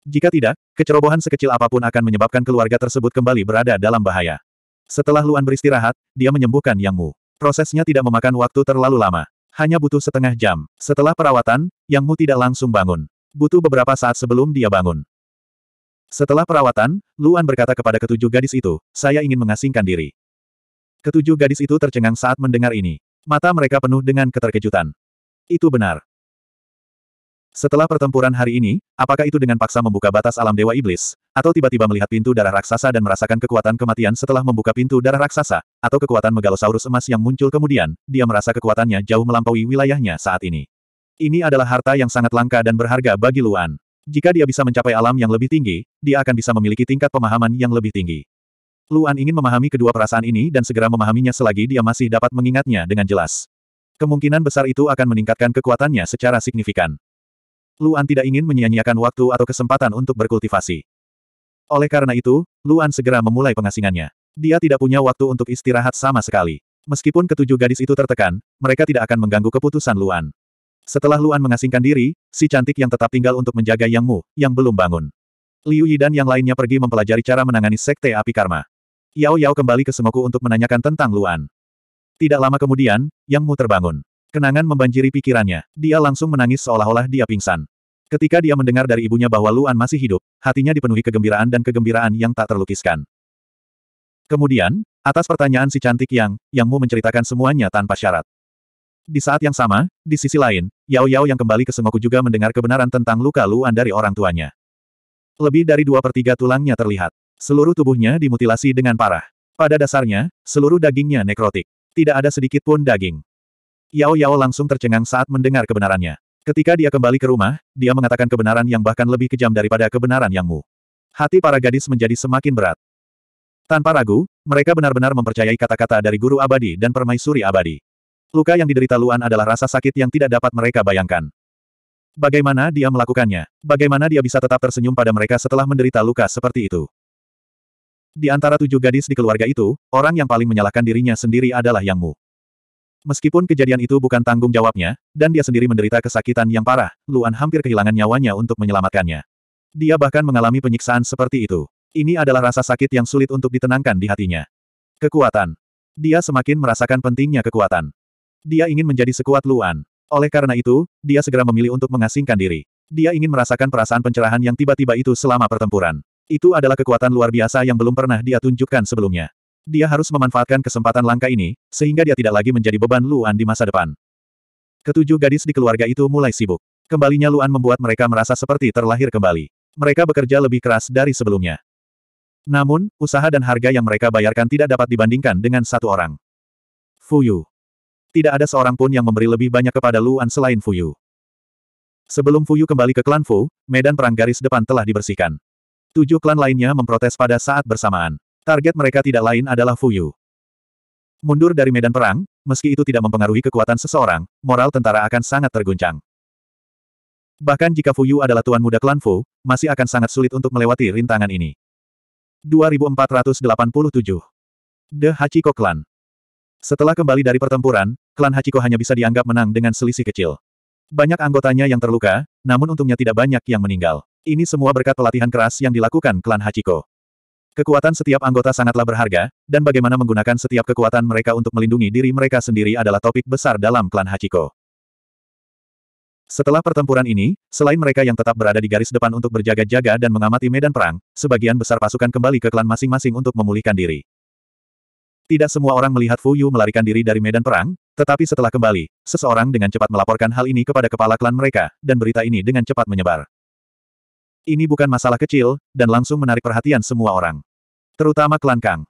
Jika tidak, kecerobohan sekecil apapun akan menyebabkan keluarga tersebut kembali berada dalam bahaya. Setelah Luan beristirahat, dia menyembuhkan Yang Mu. Prosesnya tidak memakan waktu terlalu lama. Hanya butuh setengah jam. Setelah perawatan, Yang Mu tidak langsung bangun. Butuh beberapa saat sebelum dia bangun. Setelah perawatan, Luan berkata kepada ketujuh gadis itu, saya ingin mengasingkan diri. Ketujuh gadis itu tercengang saat mendengar ini. Mata mereka penuh dengan keterkejutan. Itu benar. Setelah pertempuran hari ini, apakah itu dengan paksa membuka batas alam Dewa Iblis, atau tiba-tiba melihat pintu darah raksasa dan merasakan kekuatan kematian setelah membuka pintu darah raksasa, atau kekuatan megalosaurus emas yang muncul kemudian, dia merasa kekuatannya jauh melampaui wilayahnya saat ini. Ini adalah harta yang sangat langka dan berharga bagi Luan. Jika dia bisa mencapai alam yang lebih tinggi, dia akan bisa memiliki tingkat pemahaman yang lebih tinggi. Luan ingin memahami kedua perasaan ini dan segera memahaminya selagi dia masih dapat mengingatnya dengan jelas. Kemungkinan besar itu akan meningkatkan kekuatannya secara signifikan. Luan tidak ingin menyia-nyiakan waktu atau kesempatan untuk berkultivasi. Oleh karena itu, Luan segera memulai pengasingannya. Dia tidak punya waktu untuk istirahat sama sekali. Meskipun ketujuh gadis itu tertekan, mereka tidak akan mengganggu keputusan Luan. Setelah Luan mengasingkan diri, si cantik yang tetap tinggal untuk menjaga Yang Mu, yang belum bangun. Liu Yi dan yang lainnya pergi mempelajari cara menangani sekte api karma. Yao Yao kembali ke Sengoku untuk menanyakan tentang Luan. Tidak lama kemudian, Yang Mu terbangun. Kenangan membanjiri pikirannya. Dia langsung menangis seolah-olah dia pingsan. Ketika dia mendengar dari ibunya bahwa Luan masih hidup, hatinya dipenuhi kegembiraan dan kegembiraan yang tak terlukiskan. Kemudian, atas pertanyaan si cantik yang, yang Mu menceritakan semuanya tanpa syarat. Di saat yang sama, di sisi lain, Yao Yao yang kembali ke Sengoku juga mendengar kebenaran tentang luka Luan dari orang tuanya. Lebih dari dua per tiga tulangnya terlihat. Seluruh tubuhnya dimutilasi dengan parah. Pada dasarnya, seluruh dagingnya nekrotik. Tidak ada sedikit pun daging. Yao Yao langsung tercengang saat mendengar kebenarannya. Ketika dia kembali ke rumah, dia mengatakan kebenaran yang bahkan lebih kejam daripada kebenaran yang Mu. Hati para gadis menjadi semakin berat. Tanpa ragu, mereka benar-benar mempercayai kata-kata dari guru abadi dan permaisuri abadi. Luka yang diderita Luan adalah rasa sakit yang tidak dapat mereka bayangkan. Bagaimana dia melakukannya? Bagaimana dia bisa tetap tersenyum pada mereka setelah menderita luka seperti itu? Di antara tujuh gadis di keluarga itu, orang yang paling menyalahkan dirinya sendiri adalah Yang Mu. Meskipun kejadian itu bukan tanggung jawabnya, dan dia sendiri menderita kesakitan yang parah, Luan hampir kehilangan nyawanya untuk menyelamatkannya. Dia bahkan mengalami penyiksaan seperti itu. Ini adalah rasa sakit yang sulit untuk ditenangkan di hatinya. Kekuatan. Dia semakin merasakan pentingnya kekuatan. Dia ingin menjadi sekuat Luan. Oleh karena itu, dia segera memilih untuk mengasingkan diri. Dia ingin merasakan perasaan pencerahan yang tiba-tiba itu selama pertempuran. Itu adalah kekuatan luar biasa yang belum pernah dia tunjukkan sebelumnya. Dia harus memanfaatkan kesempatan langka ini, sehingga dia tidak lagi menjadi beban Luan di masa depan. Ketujuh gadis di keluarga itu mulai sibuk. Kembalinya Luan membuat mereka merasa seperti terlahir kembali. Mereka bekerja lebih keras dari sebelumnya. Namun, usaha dan harga yang mereka bayarkan tidak dapat dibandingkan dengan satu orang. Fuyu. Tidak ada seorang pun yang memberi lebih banyak kepada Luan selain Fuyu. Sebelum Fuyu kembali ke klan Fu, medan perang garis depan telah dibersihkan. Tujuh klan lainnya memprotes pada saat bersamaan. Target mereka tidak lain adalah Fuyu. Mundur dari medan perang, meski itu tidak mempengaruhi kekuatan seseorang, moral tentara akan sangat terguncang. Bahkan jika Fuyu adalah tuan muda klan Fu, masih akan sangat sulit untuk melewati rintangan ini. 2487 The Hachiko Clan Setelah kembali dari pertempuran, klan Hachiko hanya bisa dianggap menang dengan selisih kecil. Banyak anggotanya yang terluka, namun untungnya tidak banyak yang meninggal. Ini semua berkat pelatihan keras yang dilakukan klan Hachiko. Kekuatan setiap anggota sangatlah berharga, dan bagaimana menggunakan setiap kekuatan mereka untuk melindungi diri mereka sendiri adalah topik besar dalam klan Hachiko. Setelah pertempuran ini, selain mereka yang tetap berada di garis depan untuk berjaga-jaga dan mengamati medan perang, sebagian besar pasukan kembali ke klan masing-masing untuk memulihkan diri. Tidak semua orang melihat Fu Yu melarikan diri dari medan perang, tetapi setelah kembali, seseorang dengan cepat melaporkan hal ini kepada kepala klan mereka, dan berita ini dengan cepat menyebar. Ini bukan masalah kecil, dan langsung menarik perhatian semua orang. Terutama klan Kang.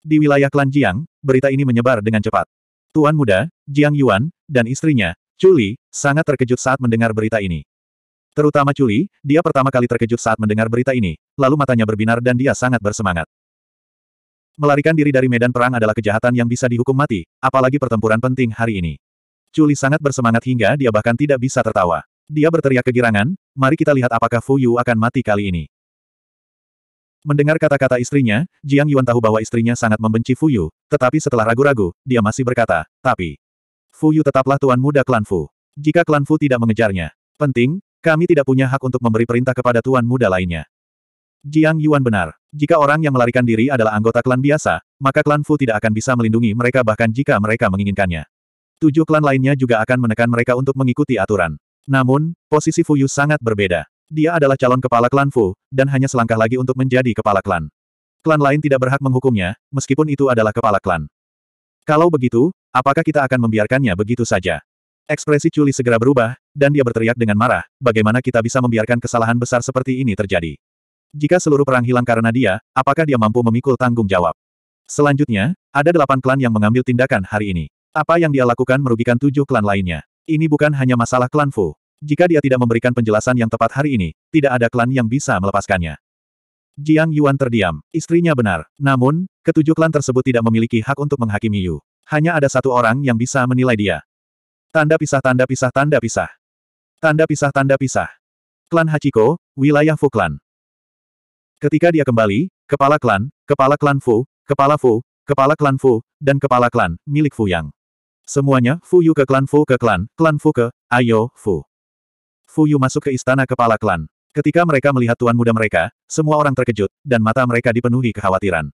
Di wilayah klan Jiang, berita ini menyebar dengan cepat. Tuan muda, Jiang Yuan, dan istrinya, Chuli, sangat terkejut saat mendengar berita ini. Terutama Chuli, dia pertama kali terkejut saat mendengar berita ini, lalu matanya berbinar dan dia sangat bersemangat. Melarikan diri dari medan perang adalah kejahatan yang bisa dihukum mati, apalagi pertempuran penting hari ini. Chuli sangat bersemangat hingga dia bahkan tidak bisa tertawa. Dia berteriak kegirangan, mari kita lihat apakah Fu Yu akan mati kali ini. Mendengar kata-kata istrinya, Jiang Yuan tahu bahwa istrinya sangat membenci Fu Yu, tetapi setelah ragu-ragu, dia masih berkata, tapi, Fu Yu tetaplah tuan muda klan Fu. Jika klan Fu tidak mengejarnya, penting, kami tidak punya hak untuk memberi perintah kepada tuan muda lainnya. Jiang Yuan benar. Jika orang yang melarikan diri adalah anggota klan biasa, maka klan Fu tidak akan bisa melindungi mereka bahkan jika mereka menginginkannya. Tujuh klan lainnya juga akan menekan mereka untuk mengikuti aturan. Namun, posisi Fuyu sangat berbeda. Dia adalah calon kepala klan Fu, dan hanya selangkah lagi untuk menjadi kepala klan. Klan lain tidak berhak menghukumnya, meskipun itu adalah kepala klan. Kalau begitu, apakah kita akan membiarkannya begitu saja? Ekspresi Culi segera berubah, dan dia berteriak dengan marah, bagaimana kita bisa membiarkan kesalahan besar seperti ini terjadi? Jika seluruh perang hilang karena dia, apakah dia mampu memikul tanggung jawab? Selanjutnya, ada delapan klan yang mengambil tindakan hari ini. Apa yang dia lakukan merugikan tujuh klan lainnya. Ini bukan hanya masalah klan Fu. Jika dia tidak memberikan penjelasan yang tepat hari ini, tidak ada klan yang bisa melepaskannya. Jiang Yuan terdiam. Istrinya benar. Namun, ketujuh klan tersebut tidak memiliki hak untuk menghakimi Yu. Hanya ada satu orang yang bisa menilai dia. Tanda pisah tanda pisah tanda pisah. Tanda pisah tanda pisah. Klan Hachiko, wilayah Fu Klan. Ketika dia kembali, kepala klan, kepala klan Fu, kepala Fu, kepala klan Fu, dan kepala klan, milik Fu Yang. Semuanya, Fu Yu ke klan Fu ke klan, klan Fu ke, ayo, Fu. Fu Yu masuk ke istana kepala klan. Ketika mereka melihat tuan muda mereka, semua orang terkejut, dan mata mereka dipenuhi kekhawatiran.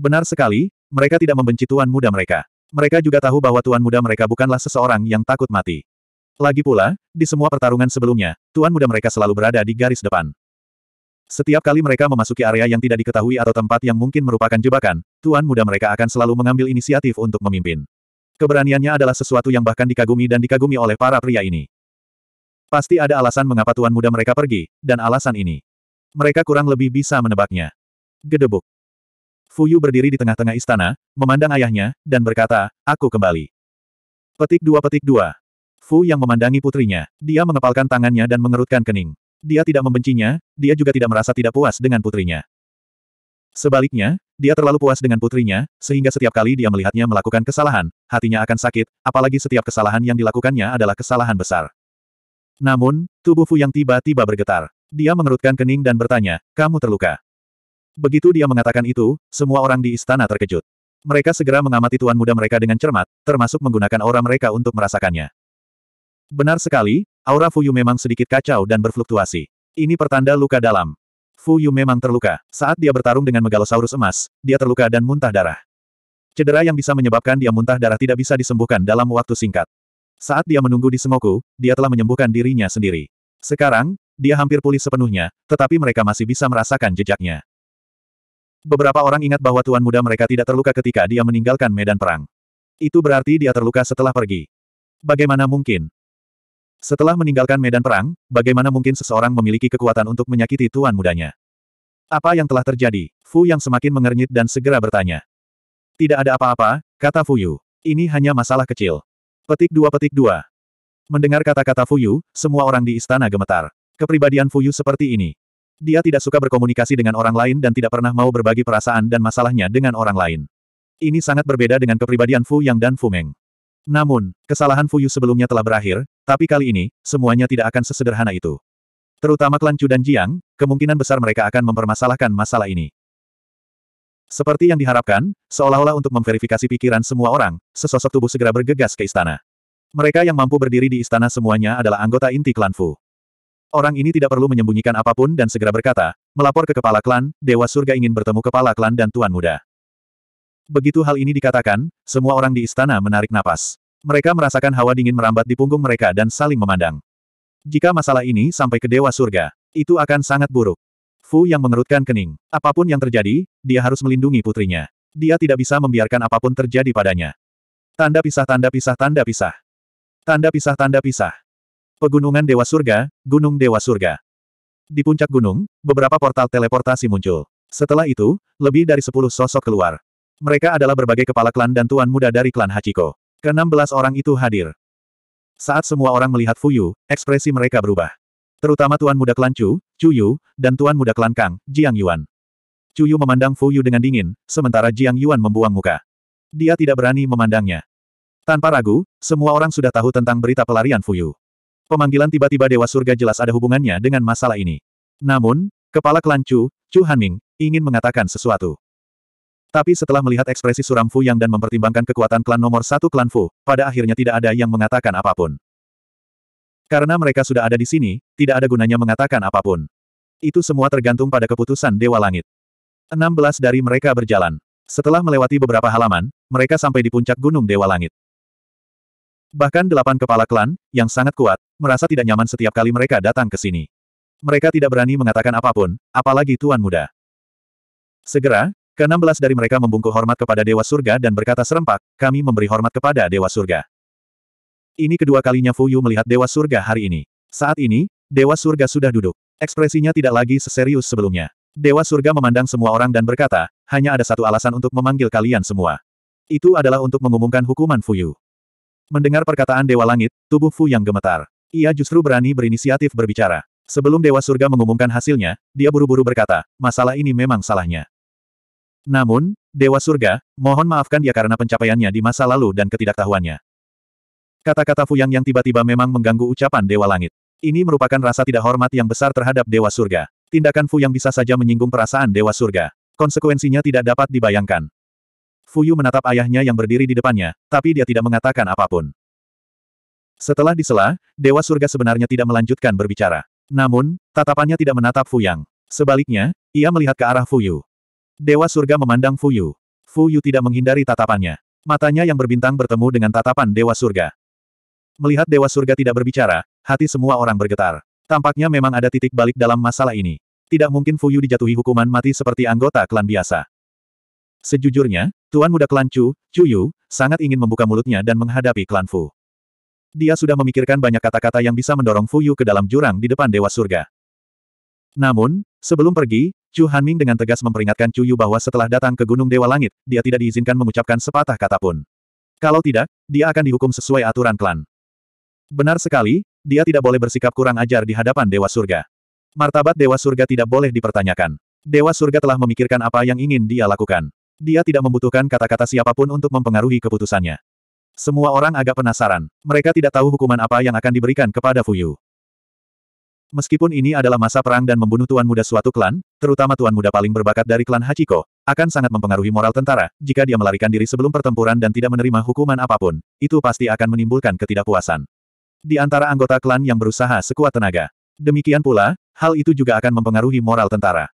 Benar sekali, mereka tidak membenci tuan muda mereka. Mereka juga tahu bahwa tuan muda mereka bukanlah seseorang yang takut mati. Lagi pula, di semua pertarungan sebelumnya, tuan muda mereka selalu berada di garis depan. Setiap kali mereka memasuki area yang tidak diketahui atau tempat yang mungkin merupakan jebakan, tuan muda mereka akan selalu mengambil inisiatif untuk memimpin. Keberaniannya adalah sesuatu yang bahkan dikagumi dan dikagumi oleh para pria ini. Pasti ada alasan mengapa tuan muda mereka pergi, dan alasan ini. Mereka kurang lebih bisa menebaknya. Gedebuk. Fuyu berdiri di tengah-tengah istana, memandang ayahnya, dan berkata, aku kembali. Petik dua petik dua. Fu yang memandangi putrinya. Dia mengepalkan tangannya dan mengerutkan kening. Dia tidak membencinya, dia juga tidak merasa tidak puas dengan putrinya. Sebaliknya, dia terlalu puas dengan putrinya, sehingga setiap kali dia melihatnya melakukan kesalahan, hatinya akan sakit, apalagi setiap kesalahan yang dilakukannya adalah kesalahan besar. Namun, tubuh Fu yang tiba-tiba bergetar. Dia mengerutkan kening dan bertanya, kamu terluka. Begitu dia mengatakan itu, semua orang di istana terkejut. Mereka segera mengamati tuan muda mereka dengan cermat, termasuk menggunakan aura mereka untuk merasakannya. Benar sekali, aura Fuyu memang sedikit kacau dan berfluktuasi. Ini pertanda luka dalam. Fu Yu memang terluka. Saat dia bertarung dengan megalosaurus emas, dia terluka dan muntah darah. Cedera yang bisa menyebabkan dia muntah darah tidak bisa disembuhkan dalam waktu singkat. Saat dia menunggu di Sengoku, dia telah menyembuhkan dirinya sendiri. Sekarang, dia hampir pulih sepenuhnya, tetapi mereka masih bisa merasakan jejaknya. Beberapa orang ingat bahwa tuan muda mereka tidak terluka ketika dia meninggalkan medan perang. Itu berarti dia terluka setelah pergi. Bagaimana mungkin? Setelah meninggalkan medan perang, bagaimana mungkin seseorang memiliki kekuatan untuk menyakiti tuan mudanya? Apa yang telah terjadi? Fu yang semakin mengernyit dan segera bertanya. Tidak ada apa-apa, kata Fu Yu. Ini hanya masalah kecil. Petik dua petik dua. Mendengar kata-kata Fu Yu, semua orang di istana gemetar. Kepribadian Fu Yu seperti ini. Dia tidak suka berkomunikasi dengan orang lain dan tidak pernah mau berbagi perasaan dan masalahnya dengan orang lain. Ini sangat berbeda dengan kepribadian Fu Yang dan Fu Meng. Namun, kesalahan Fuyu sebelumnya telah berakhir, tapi kali ini, semuanya tidak akan sesederhana itu. Terutama klan Chu dan Jiang, kemungkinan besar mereka akan mempermasalahkan masalah ini. Seperti yang diharapkan, seolah-olah untuk memverifikasi pikiran semua orang, sesosok tubuh segera bergegas ke istana. Mereka yang mampu berdiri di istana semuanya adalah anggota inti klan Fu. Orang ini tidak perlu menyembunyikan apapun dan segera berkata, melapor ke kepala klan, Dewa Surga ingin bertemu kepala klan dan Tuan Muda. Begitu hal ini dikatakan, semua orang di istana menarik napas. Mereka merasakan hawa dingin merambat di punggung mereka dan saling memandang. Jika masalah ini sampai ke Dewa Surga, itu akan sangat buruk. Fu yang mengerutkan kening. Apapun yang terjadi, dia harus melindungi putrinya. Dia tidak bisa membiarkan apapun terjadi padanya. Tanda pisah tanda pisah tanda pisah. Tanda pisah tanda pisah. Pegunungan Dewa Surga, Gunung Dewa Surga. Di puncak gunung, beberapa portal teleportasi muncul. Setelah itu, lebih dari sepuluh sosok keluar. Mereka adalah berbagai kepala klan dan tuan muda dari klan Hachiko. Ke-16 orang itu hadir. Saat semua orang melihat Fuyu, ekspresi mereka berubah. Terutama tuan muda klan Chu, Chu Yu, dan tuan muda klan Kang, Jiang Yuan. Chu Yu memandang Fuyu dengan dingin, sementara Jiang Yuan membuang muka. Dia tidak berani memandangnya. Tanpa ragu, semua orang sudah tahu tentang berita pelarian Fuyu. Pemanggilan tiba-tiba Dewa Surga jelas ada hubungannya dengan masalah ini. Namun, kepala klan Chu, Chu Hanming, ingin mengatakan sesuatu. Tapi setelah melihat ekspresi suram Fu Yang dan mempertimbangkan kekuatan klan nomor satu klan Fu, pada akhirnya tidak ada yang mengatakan apapun. Karena mereka sudah ada di sini, tidak ada gunanya mengatakan apapun. Itu semua tergantung pada keputusan Dewa Langit. 16 dari mereka berjalan. Setelah melewati beberapa halaman, mereka sampai di puncak Gunung Dewa Langit. Bahkan delapan kepala klan, yang sangat kuat, merasa tidak nyaman setiap kali mereka datang ke sini. Mereka tidak berani mengatakan apapun, apalagi Tuan Muda. Segera, Keenam belas dari mereka membungkuk hormat kepada Dewa Surga dan berkata serempak, kami memberi hormat kepada Dewa Surga. Ini kedua kalinya Fu Yu melihat Dewa Surga hari ini. Saat ini, Dewa Surga sudah duduk. Ekspresinya tidak lagi seserius sebelumnya. Dewa Surga memandang semua orang dan berkata, hanya ada satu alasan untuk memanggil kalian semua. Itu adalah untuk mengumumkan hukuman Fu Yu Mendengar perkataan Dewa Langit, tubuh Fu yang gemetar. Ia justru berani berinisiatif berbicara. Sebelum Dewa Surga mengumumkan hasilnya, dia buru-buru berkata, masalah ini memang salahnya. Namun, Dewa Surga, mohon maafkan dia karena pencapaiannya di masa lalu dan ketidaktahuannya. Kata-kata Fuyang yang tiba-tiba memang mengganggu ucapan Dewa Langit. Ini merupakan rasa tidak hormat yang besar terhadap Dewa Surga. Tindakan Fuyang bisa saja menyinggung perasaan Dewa Surga. Konsekuensinya tidak dapat dibayangkan. Fuyu menatap ayahnya yang berdiri di depannya, tapi dia tidak mengatakan apapun. Setelah disela, Dewa Surga sebenarnya tidak melanjutkan berbicara. Namun, tatapannya tidak menatap Fuyang. Sebaliknya, ia melihat ke arah Fuyu. Dewa surga memandang Fu Yu. Fu Yu tidak menghindari tatapannya. Matanya yang berbintang bertemu dengan tatapan Dewa surga. Melihat Dewa surga tidak berbicara, hati semua orang bergetar. Tampaknya memang ada titik balik dalam masalah ini. Tidak mungkin Fu Yu dijatuhi hukuman mati seperti anggota klan biasa. Sejujurnya, Tuan Muda Klan Chu, Chu Yu, sangat ingin membuka mulutnya dan menghadapi Klan Fu. Dia sudah memikirkan banyak kata-kata yang bisa mendorong Fu Yu ke dalam jurang di depan Dewa Surga. Namun, sebelum pergi, Chu Hanming dengan tegas memperingatkan Chu Yu bahwa setelah datang ke Gunung Dewa Langit, dia tidak diizinkan mengucapkan sepatah kata pun. Kalau tidak, dia akan dihukum sesuai aturan klan. Benar sekali, dia tidak boleh bersikap kurang ajar di hadapan Dewa Surga. Martabat Dewa Surga tidak boleh dipertanyakan. Dewa Surga telah memikirkan apa yang ingin dia lakukan. Dia tidak membutuhkan kata-kata siapapun untuk mempengaruhi keputusannya. Semua orang agak penasaran. Mereka tidak tahu hukuman apa yang akan diberikan kepada Fuyu. Meskipun ini adalah masa perang dan membunuh tuan muda suatu klan, terutama tuan muda paling berbakat dari klan Hachiko, akan sangat mempengaruhi moral tentara, jika dia melarikan diri sebelum pertempuran dan tidak menerima hukuman apapun, itu pasti akan menimbulkan ketidakpuasan. Di antara anggota klan yang berusaha sekuat tenaga. Demikian pula, hal itu juga akan mempengaruhi moral tentara.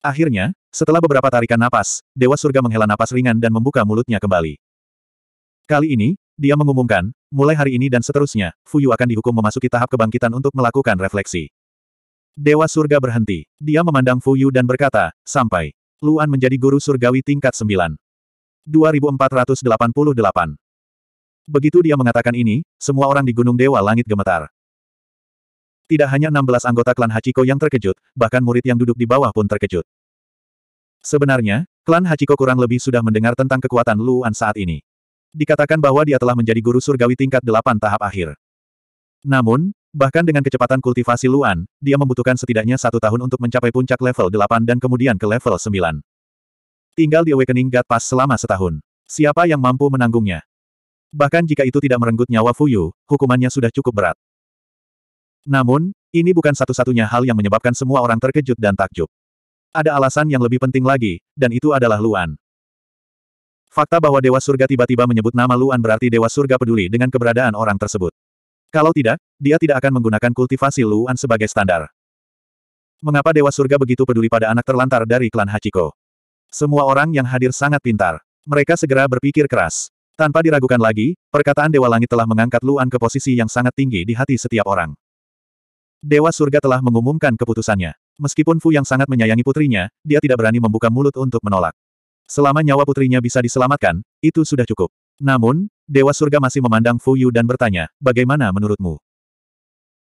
Akhirnya, setelah beberapa tarikan napas, Dewa Surga menghela napas ringan dan membuka mulutnya kembali. Kali ini, dia mengumumkan, mulai hari ini dan seterusnya, Fuyu akan dihukum memasuki tahap kebangkitan untuk melakukan refleksi. Dewa surga berhenti. Dia memandang Fuyu dan berkata, sampai. Luan menjadi guru surgawi tingkat 9. 2488. Begitu dia mengatakan ini, semua orang di Gunung Dewa Langit gemetar. Tidak hanya 16 anggota klan Hachiko yang terkejut, bahkan murid yang duduk di bawah pun terkejut. Sebenarnya, klan Hachiko kurang lebih sudah mendengar tentang kekuatan Luan saat ini. Dikatakan bahwa dia telah menjadi guru surgawi tingkat delapan tahap akhir. Namun, bahkan dengan kecepatan kultivasi Luan, dia membutuhkan setidaknya satu tahun untuk mencapai puncak level delapan dan kemudian ke level sembilan. Tinggal di Awakening God Pass selama setahun. Siapa yang mampu menanggungnya? Bahkan jika itu tidak merenggut nyawa Fuyu, hukumannya sudah cukup berat. Namun, ini bukan satu-satunya hal yang menyebabkan semua orang terkejut dan takjub. Ada alasan yang lebih penting lagi, dan itu adalah Luan. Fakta bahwa Dewa Surga tiba-tiba menyebut nama Luan berarti Dewa Surga peduli dengan keberadaan orang tersebut. Kalau tidak, dia tidak akan menggunakan kultivasi Luan sebagai standar. Mengapa Dewa Surga begitu peduli pada anak terlantar dari klan Hachiko? Semua orang yang hadir sangat pintar. Mereka segera berpikir keras. Tanpa diragukan lagi, perkataan Dewa Langit telah mengangkat Luan ke posisi yang sangat tinggi di hati setiap orang. Dewa Surga telah mengumumkan keputusannya. Meskipun Fu yang sangat menyayangi putrinya, dia tidak berani membuka mulut untuk menolak. Selama nyawa putrinya bisa diselamatkan, itu sudah cukup. Namun, Dewa Surga masih memandang Fu Yu dan bertanya, bagaimana menurutmu?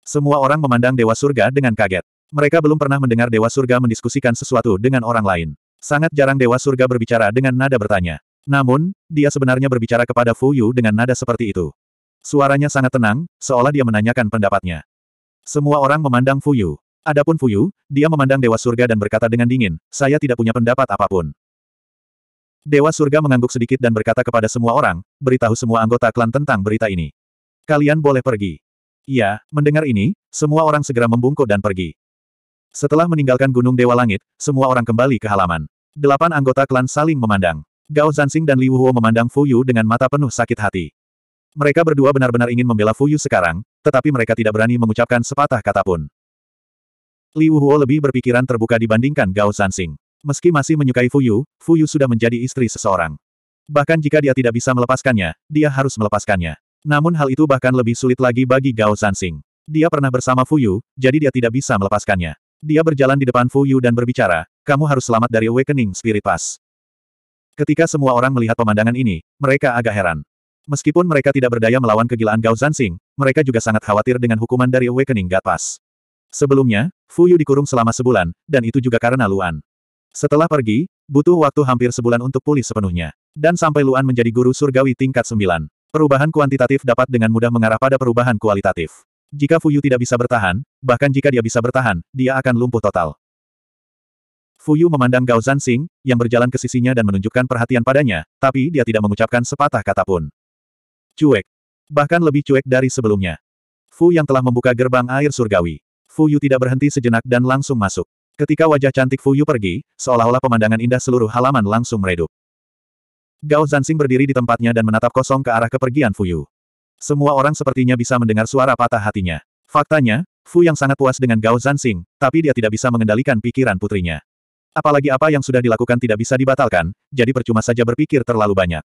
Semua orang memandang Dewa Surga dengan kaget. Mereka belum pernah mendengar Dewa Surga mendiskusikan sesuatu dengan orang lain. Sangat jarang Dewa Surga berbicara dengan nada bertanya. Namun, dia sebenarnya berbicara kepada Fu Yu dengan nada seperti itu. Suaranya sangat tenang, seolah dia menanyakan pendapatnya. Semua orang memandang Fu Yu. Adapun Fu Yu, dia memandang Dewa Surga dan berkata dengan dingin, saya tidak punya pendapat apapun. Dewa surga mengangguk sedikit dan berkata kepada semua orang, beritahu semua anggota klan tentang berita ini. Kalian boleh pergi. Ya, mendengar ini, semua orang segera membungkuk dan pergi. Setelah meninggalkan Gunung Dewa Langit, semua orang kembali ke halaman. Delapan anggota klan saling memandang. Gao Zansing dan Liu Huo memandang Fuyu dengan mata penuh sakit hati. Mereka berdua benar-benar ingin membela Fuyu sekarang, tetapi mereka tidak berani mengucapkan sepatah kata pun. Liu Huo lebih berpikiran terbuka dibandingkan Gao Zansing. Meski masih menyukai Fuyu, Fuyu sudah menjadi istri seseorang. Bahkan jika dia tidak bisa melepaskannya, dia harus melepaskannya. Namun hal itu bahkan lebih sulit lagi bagi Gao Zansing. Dia pernah bersama Fuyu, jadi dia tidak bisa melepaskannya. Dia berjalan di depan Fuyu dan berbicara, kamu harus selamat dari awakening spirit pass. Ketika semua orang melihat pemandangan ini, mereka agak heran. Meskipun mereka tidak berdaya melawan kegilaan Gao Zansing, mereka juga sangat khawatir dengan hukuman dari awakening God Pass. Sebelumnya, Fuyu dikurung selama sebulan, dan itu juga karena Luan. Setelah pergi, butuh waktu hampir sebulan untuk pulih sepenuhnya. Dan sampai Luan menjadi guru surgawi tingkat 9. Perubahan kuantitatif dapat dengan mudah mengarah pada perubahan kualitatif. Jika Fuyu tidak bisa bertahan, bahkan jika dia bisa bertahan, dia akan lumpuh total. Fuyu memandang Gao Zansing, yang berjalan ke sisinya dan menunjukkan perhatian padanya, tapi dia tidak mengucapkan sepatah kata pun. Cuek. Bahkan lebih cuek dari sebelumnya. Fu yang telah membuka gerbang air surgawi. Fuyu tidak berhenti sejenak dan langsung masuk. Ketika wajah cantik Fuyu pergi, seolah-olah pemandangan indah seluruh halaman langsung meredup. Gao Zansing berdiri di tempatnya dan menatap kosong ke arah kepergian Fuyu. Semua orang sepertinya bisa mendengar suara patah hatinya. Faktanya, Fu yang sangat puas dengan Gao Zansing, tapi dia tidak bisa mengendalikan pikiran putrinya. Apalagi apa yang sudah dilakukan tidak bisa dibatalkan, jadi percuma saja berpikir terlalu banyak.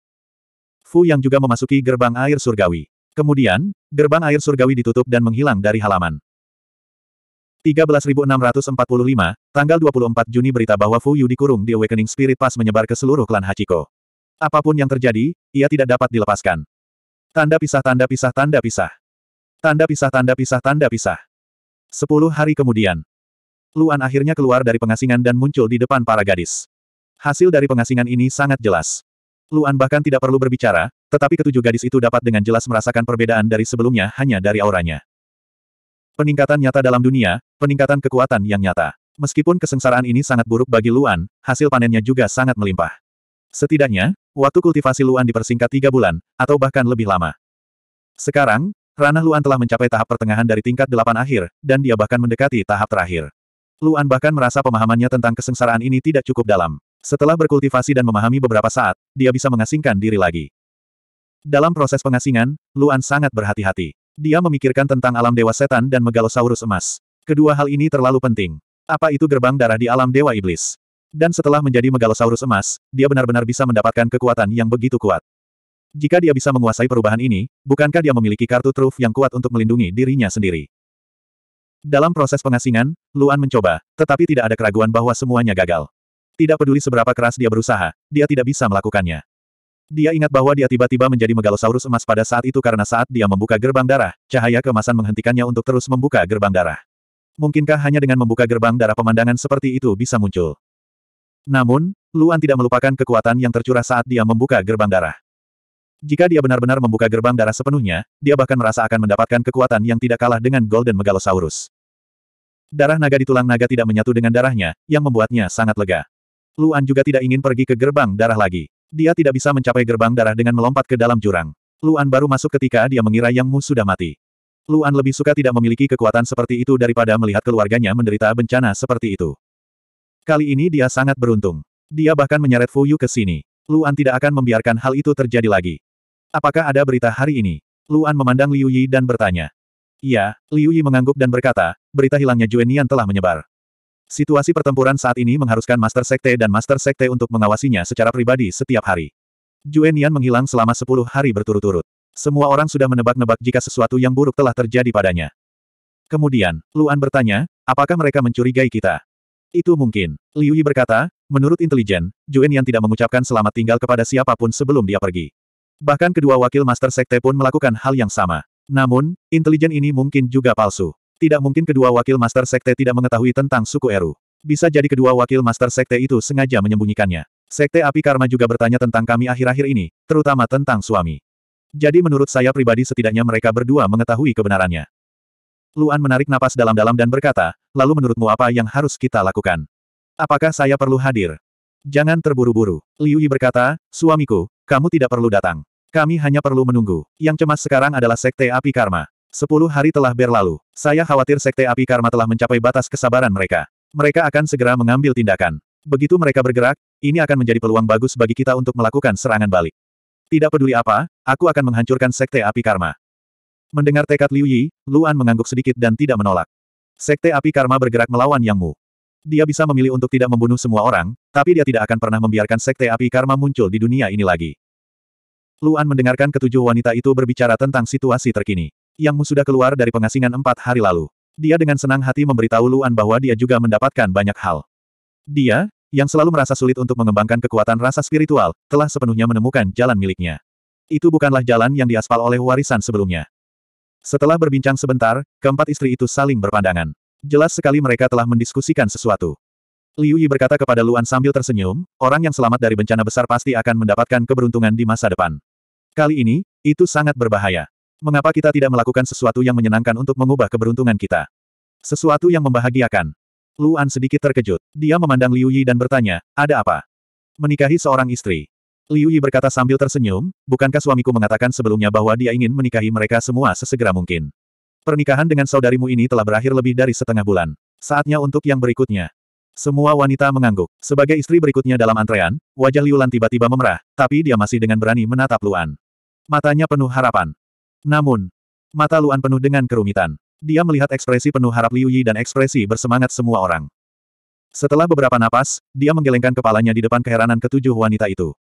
Fu yang juga memasuki gerbang air surgawi. Kemudian, gerbang air surgawi ditutup dan menghilang dari halaman. 13645, tanggal 24 Juni berita bahwa Fu Yu dikurung di Awakening Spirit Pass menyebar ke seluruh klan Hachiko. Apapun yang terjadi, ia tidak dapat dilepaskan. Tanda pisah tanda pisah tanda pisah. Tanda pisah tanda pisah tanda pisah. Sepuluh hari kemudian. Luan akhirnya keluar dari pengasingan dan muncul di depan para gadis. Hasil dari pengasingan ini sangat jelas. Luan bahkan tidak perlu berbicara, tetapi ketujuh gadis itu dapat dengan jelas merasakan perbedaan dari sebelumnya hanya dari auranya. Peningkatan nyata dalam dunia, peningkatan kekuatan yang nyata. Meskipun kesengsaraan ini sangat buruk bagi Luan, hasil panennya juga sangat melimpah. Setidaknya, waktu kultivasi Luan dipersingkat tiga bulan, atau bahkan lebih lama. Sekarang, ranah Luan telah mencapai tahap pertengahan dari tingkat delapan akhir, dan dia bahkan mendekati tahap terakhir. Luan bahkan merasa pemahamannya tentang kesengsaraan ini tidak cukup dalam. Setelah berkultivasi dan memahami beberapa saat, dia bisa mengasingkan diri lagi. Dalam proses pengasingan, Luan sangat berhati-hati. Dia memikirkan tentang alam dewa setan dan megalosaurus emas. Kedua hal ini terlalu penting. Apa itu gerbang darah di alam dewa iblis? Dan setelah menjadi megalosaurus emas, dia benar-benar bisa mendapatkan kekuatan yang begitu kuat. Jika dia bisa menguasai perubahan ini, bukankah dia memiliki kartu truf yang kuat untuk melindungi dirinya sendiri? Dalam proses pengasingan, Luan mencoba, tetapi tidak ada keraguan bahwa semuanya gagal. Tidak peduli seberapa keras dia berusaha, dia tidak bisa melakukannya. Dia ingat bahwa dia tiba-tiba menjadi megalosaurus emas pada saat itu karena saat dia membuka gerbang darah, cahaya kemasan menghentikannya untuk terus membuka gerbang darah. Mungkinkah hanya dengan membuka gerbang darah pemandangan seperti itu bisa muncul? Namun, Luan tidak melupakan kekuatan yang tercurah saat dia membuka gerbang darah. Jika dia benar-benar membuka gerbang darah sepenuhnya, dia bahkan merasa akan mendapatkan kekuatan yang tidak kalah dengan Golden Megalosaurus. Darah naga di tulang naga tidak menyatu dengan darahnya, yang membuatnya sangat lega. Luan juga tidak ingin pergi ke gerbang darah lagi. Dia tidak bisa mencapai gerbang darah dengan melompat ke dalam jurang. Luan baru masuk ketika dia mengira Yang Mu sudah mati. Luan lebih suka tidak memiliki kekuatan seperti itu daripada melihat keluarganya menderita bencana seperti itu. Kali ini dia sangat beruntung. Dia bahkan menyeret Fuyu ke sini. Luan tidak akan membiarkan hal itu terjadi lagi. Apakah ada berita hari ini? Luan memandang Liu Yi dan bertanya. Ya, Liu Yi mengangguk dan berkata, berita hilangnya Juenian telah menyebar. Situasi pertempuran saat ini mengharuskan Master Sekte dan Master Sekte untuk mengawasinya secara pribadi setiap hari. Juenian menghilang selama sepuluh hari berturut-turut. Semua orang sudah menebak-nebak jika sesuatu yang buruk telah terjadi padanya. Kemudian, Luan bertanya, apakah mereka mencurigai kita? Itu mungkin. Liu Yi berkata, menurut intelijen, Juen Yan tidak mengucapkan selamat tinggal kepada siapapun sebelum dia pergi. Bahkan kedua wakil Master Sekte pun melakukan hal yang sama. Namun, intelijen ini mungkin juga palsu. Tidak mungkin kedua wakil Master Sekte tidak mengetahui tentang suku Eru. Bisa jadi kedua wakil Master Sekte itu sengaja menyembunyikannya. Sekte Api Karma juga bertanya tentang kami akhir-akhir ini, terutama tentang suami. Jadi menurut saya pribadi setidaknya mereka berdua mengetahui kebenarannya. Luan menarik napas dalam-dalam dan berkata, lalu menurutmu apa yang harus kita lakukan? Apakah saya perlu hadir? Jangan terburu-buru. Liu Yi berkata, suamiku, kamu tidak perlu datang. Kami hanya perlu menunggu. Yang cemas sekarang adalah Sekte Api Karma. Sepuluh hari telah berlalu. Saya khawatir Sekte Api Karma telah mencapai batas kesabaran mereka. Mereka akan segera mengambil tindakan. Begitu mereka bergerak, ini akan menjadi peluang bagus bagi kita untuk melakukan serangan balik. Tidak peduli apa, aku akan menghancurkan Sekte Api Karma. Mendengar tekad Liu Yi, Luan mengangguk sedikit dan tidak menolak. Sekte Api Karma bergerak melawan Yang Mu. Dia bisa memilih untuk tidak membunuh semua orang, tapi dia tidak akan pernah membiarkan Sekte Api Karma muncul di dunia ini lagi. Luan mendengarkan ketujuh wanita itu berbicara tentang situasi terkini. Yang Mu sudah keluar dari pengasingan empat hari lalu. Dia dengan senang hati memberitahu Luan bahwa dia juga mendapatkan banyak hal. Dia, yang selalu merasa sulit untuk mengembangkan kekuatan rasa spiritual, telah sepenuhnya menemukan jalan miliknya. Itu bukanlah jalan yang diaspal oleh warisan sebelumnya. Setelah berbincang sebentar, keempat istri itu saling berpandangan. Jelas sekali mereka telah mendiskusikan sesuatu. Liu Yi berkata kepada Luan sambil tersenyum, orang yang selamat dari bencana besar pasti akan mendapatkan keberuntungan di masa depan. Kali ini, itu sangat berbahaya. Mengapa kita tidak melakukan sesuatu yang menyenangkan untuk mengubah keberuntungan kita? Sesuatu yang membahagiakan. Luan sedikit terkejut. Dia memandang Liu Yi dan bertanya, ada apa? Menikahi seorang istri. Liu Yi berkata sambil tersenyum, bukankah suamiku mengatakan sebelumnya bahwa dia ingin menikahi mereka semua sesegera mungkin? Pernikahan dengan saudarimu ini telah berakhir lebih dari setengah bulan. Saatnya untuk yang berikutnya. Semua wanita mengangguk. Sebagai istri berikutnya dalam antrean, wajah Liu Lan tiba-tiba memerah, tapi dia masih dengan berani menatap Luan. Matanya penuh harapan. Namun, mata Luan penuh dengan kerumitan. Dia melihat ekspresi penuh harap Liu Yi dan ekspresi bersemangat semua orang. Setelah beberapa napas, dia menggelengkan kepalanya di depan keheranan ketujuh wanita itu.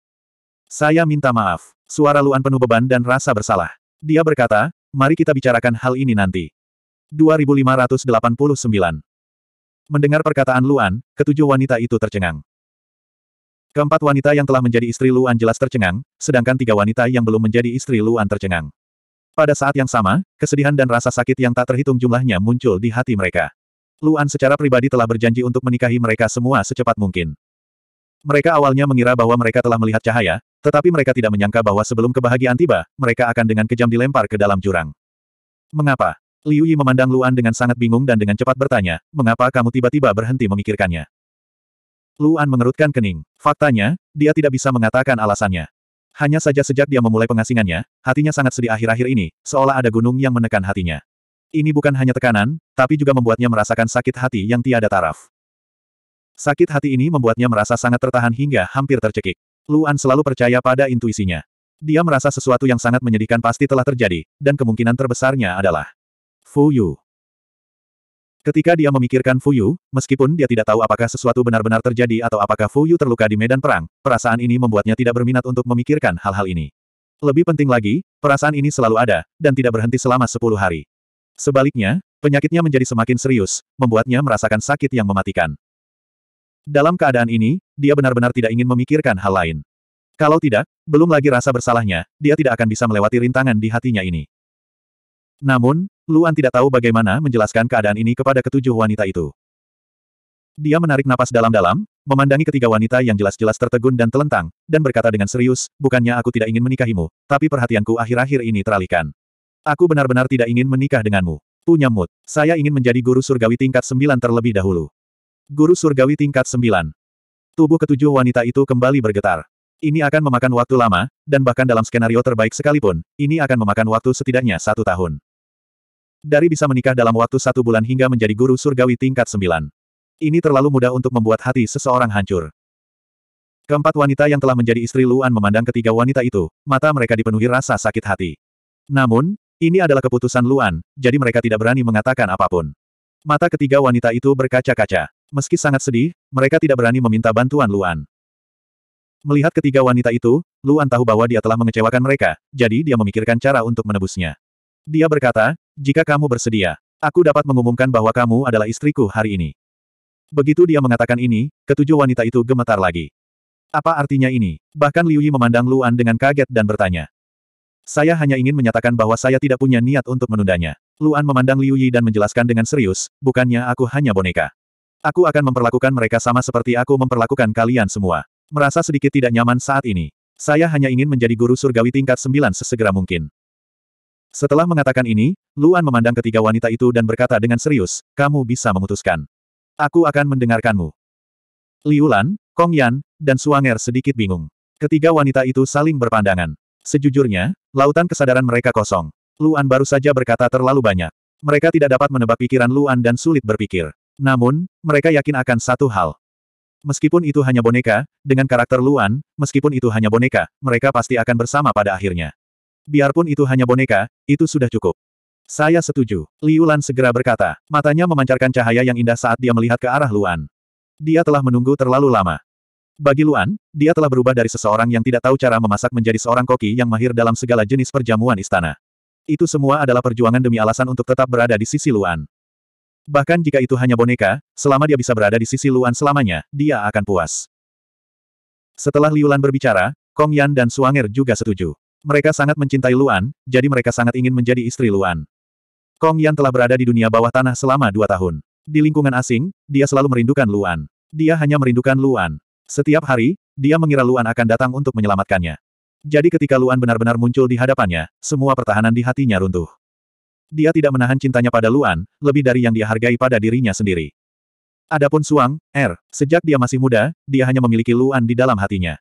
Saya minta maaf. Suara Luan penuh beban dan rasa bersalah. Dia berkata, mari kita bicarakan hal ini nanti. 2589 Mendengar perkataan Luan, ketujuh wanita itu tercengang. Keempat wanita yang telah menjadi istri Luan jelas tercengang, sedangkan tiga wanita yang belum menjadi istri Luan tercengang. Pada saat yang sama, kesedihan dan rasa sakit yang tak terhitung jumlahnya muncul di hati mereka. Luan secara pribadi telah berjanji untuk menikahi mereka semua secepat mungkin. Mereka awalnya mengira bahwa mereka telah melihat cahaya, tetapi mereka tidak menyangka bahwa sebelum kebahagiaan tiba, mereka akan dengan kejam dilempar ke dalam jurang. Mengapa? Liu Yi memandang Luan dengan sangat bingung dan dengan cepat bertanya, mengapa kamu tiba-tiba berhenti memikirkannya? Luan mengerutkan kening. Faktanya, dia tidak bisa mengatakan alasannya. Hanya saja sejak dia memulai pengasingannya, hatinya sangat sedih akhir-akhir ini, seolah ada gunung yang menekan hatinya. Ini bukan hanya tekanan, tapi juga membuatnya merasakan sakit hati yang tiada taraf. Sakit hati ini membuatnya merasa sangat tertahan hingga hampir tercekik. Luan selalu percaya pada intuisinya. Dia merasa sesuatu yang sangat menyedihkan pasti telah terjadi, dan kemungkinan terbesarnya adalah Fu Yu. Ketika dia memikirkan Fuyu, meskipun dia tidak tahu apakah sesuatu benar-benar terjadi atau apakah Fuyu terluka di medan perang, perasaan ini membuatnya tidak berminat untuk memikirkan hal-hal ini. Lebih penting lagi, perasaan ini selalu ada, dan tidak berhenti selama 10 hari. Sebaliknya, penyakitnya menjadi semakin serius, membuatnya merasakan sakit yang mematikan. Dalam keadaan ini, dia benar-benar tidak ingin memikirkan hal lain. Kalau tidak, belum lagi rasa bersalahnya, dia tidak akan bisa melewati rintangan di hatinya ini. Namun, Luan tidak tahu bagaimana menjelaskan keadaan ini kepada ketujuh wanita itu. Dia menarik napas dalam-dalam, memandangi ketiga wanita yang jelas-jelas tertegun dan telentang, dan berkata dengan serius, bukannya aku tidak ingin menikahimu, tapi perhatianku akhir-akhir ini teralihkan. Aku benar-benar tidak ingin menikah denganmu. Punya mood. Saya ingin menjadi guru surgawi tingkat sembilan terlebih dahulu. Guru surgawi tingkat sembilan. Tubuh ketujuh wanita itu kembali bergetar. Ini akan memakan waktu lama, dan bahkan dalam skenario terbaik sekalipun, ini akan memakan waktu setidaknya satu tahun. Dari bisa menikah dalam waktu satu bulan hingga menjadi guru surgawi tingkat sembilan. Ini terlalu mudah untuk membuat hati seseorang hancur. Keempat wanita yang telah menjadi istri Luan memandang ketiga wanita itu, mata mereka dipenuhi rasa sakit hati. Namun, ini adalah keputusan Luan, jadi mereka tidak berani mengatakan apapun. Mata ketiga wanita itu berkaca-kaca. Meski sangat sedih, mereka tidak berani meminta bantuan Luan. Melihat ketiga wanita itu, Luan tahu bahwa dia telah mengecewakan mereka, jadi dia memikirkan cara untuk menebusnya. Dia berkata, jika kamu bersedia, aku dapat mengumumkan bahwa kamu adalah istriku hari ini. Begitu dia mengatakan ini, ketujuh wanita itu gemetar lagi. Apa artinya ini? Bahkan Liu Yi memandang Luan dengan kaget dan bertanya. Saya hanya ingin menyatakan bahwa saya tidak punya niat untuk menundanya. Luan memandang Liu Yi dan menjelaskan dengan serius, bukannya aku hanya boneka. Aku akan memperlakukan mereka sama seperti aku memperlakukan kalian semua. Merasa sedikit tidak nyaman saat ini. Saya hanya ingin menjadi guru surgawi tingkat sembilan sesegera mungkin. Setelah mengatakan ini, Luan memandang ketiga wanita itu dan berkata dengan serius, kamu bisa memutuskan. Aku akan mendengarkanmu. Liulan, Kongyan, Kong Yan, dan Suanger sedikit bingung. Ketiga wanita itu saling berpandangan. Sejujurnya, lautan kesadaran mereka kosong. Luan baru saja berkata terlalu banyak. Mereka tidak dapat menebak pikiran Luan dan sulit berpikir. Namun, mereka yakin akan satu hal. Meskipun itu hanya boneka, dengan karakter Luan, meskipun itu hanya boneka, mereka pasti akan bersama pada akhirnya. Biarpun itu hanya boneka, itu sudah cukup. Saya setuju. Liu Lan segera berkata. Matanya memancarkan cahaya yang indah saat dia melihat ke arah Luan. Dia telah menunggu terlalu lama. Bagi Luan, dia telah berubah dari seseorang yang tidak tahu cara memasak menjadi seorang koki yang mahir dalam segala jenis perjamuan istana. Itu semua adalah perjuangan demi alasan untuk tetap berada di sisi Luan. Bahkan jika itu hanya boneka, selama dia bisa berada di sisi Luan selamanya, dia akan puas. Setelah Liu berbicara, Kong Yan dan Suanger juga setuju. Mereka sangat mencintai Luan, jadi mereka sangat ingin menjadi istri Luan. Kong Yan telah berada di dunia bawah tanah selama dua tahun. Di lingkungan asing, dia selalu merindukan Luan. Dia hanya merindukan Luan. Setiap hari, dia mengira Luan akan datang untuk menyelamatkannya. Jadi ketika Luan benar-benar muncul di hadapannya, semua pertahanan di hatinya runtuh. Dia tidak menahan cintanya pada Luan, lebih dari yang dia hargai pada dirinya sendiri. Adapun Suang, R, er, sejak dia masih muda, dia hanya memiliki Luan di dalam hatinya.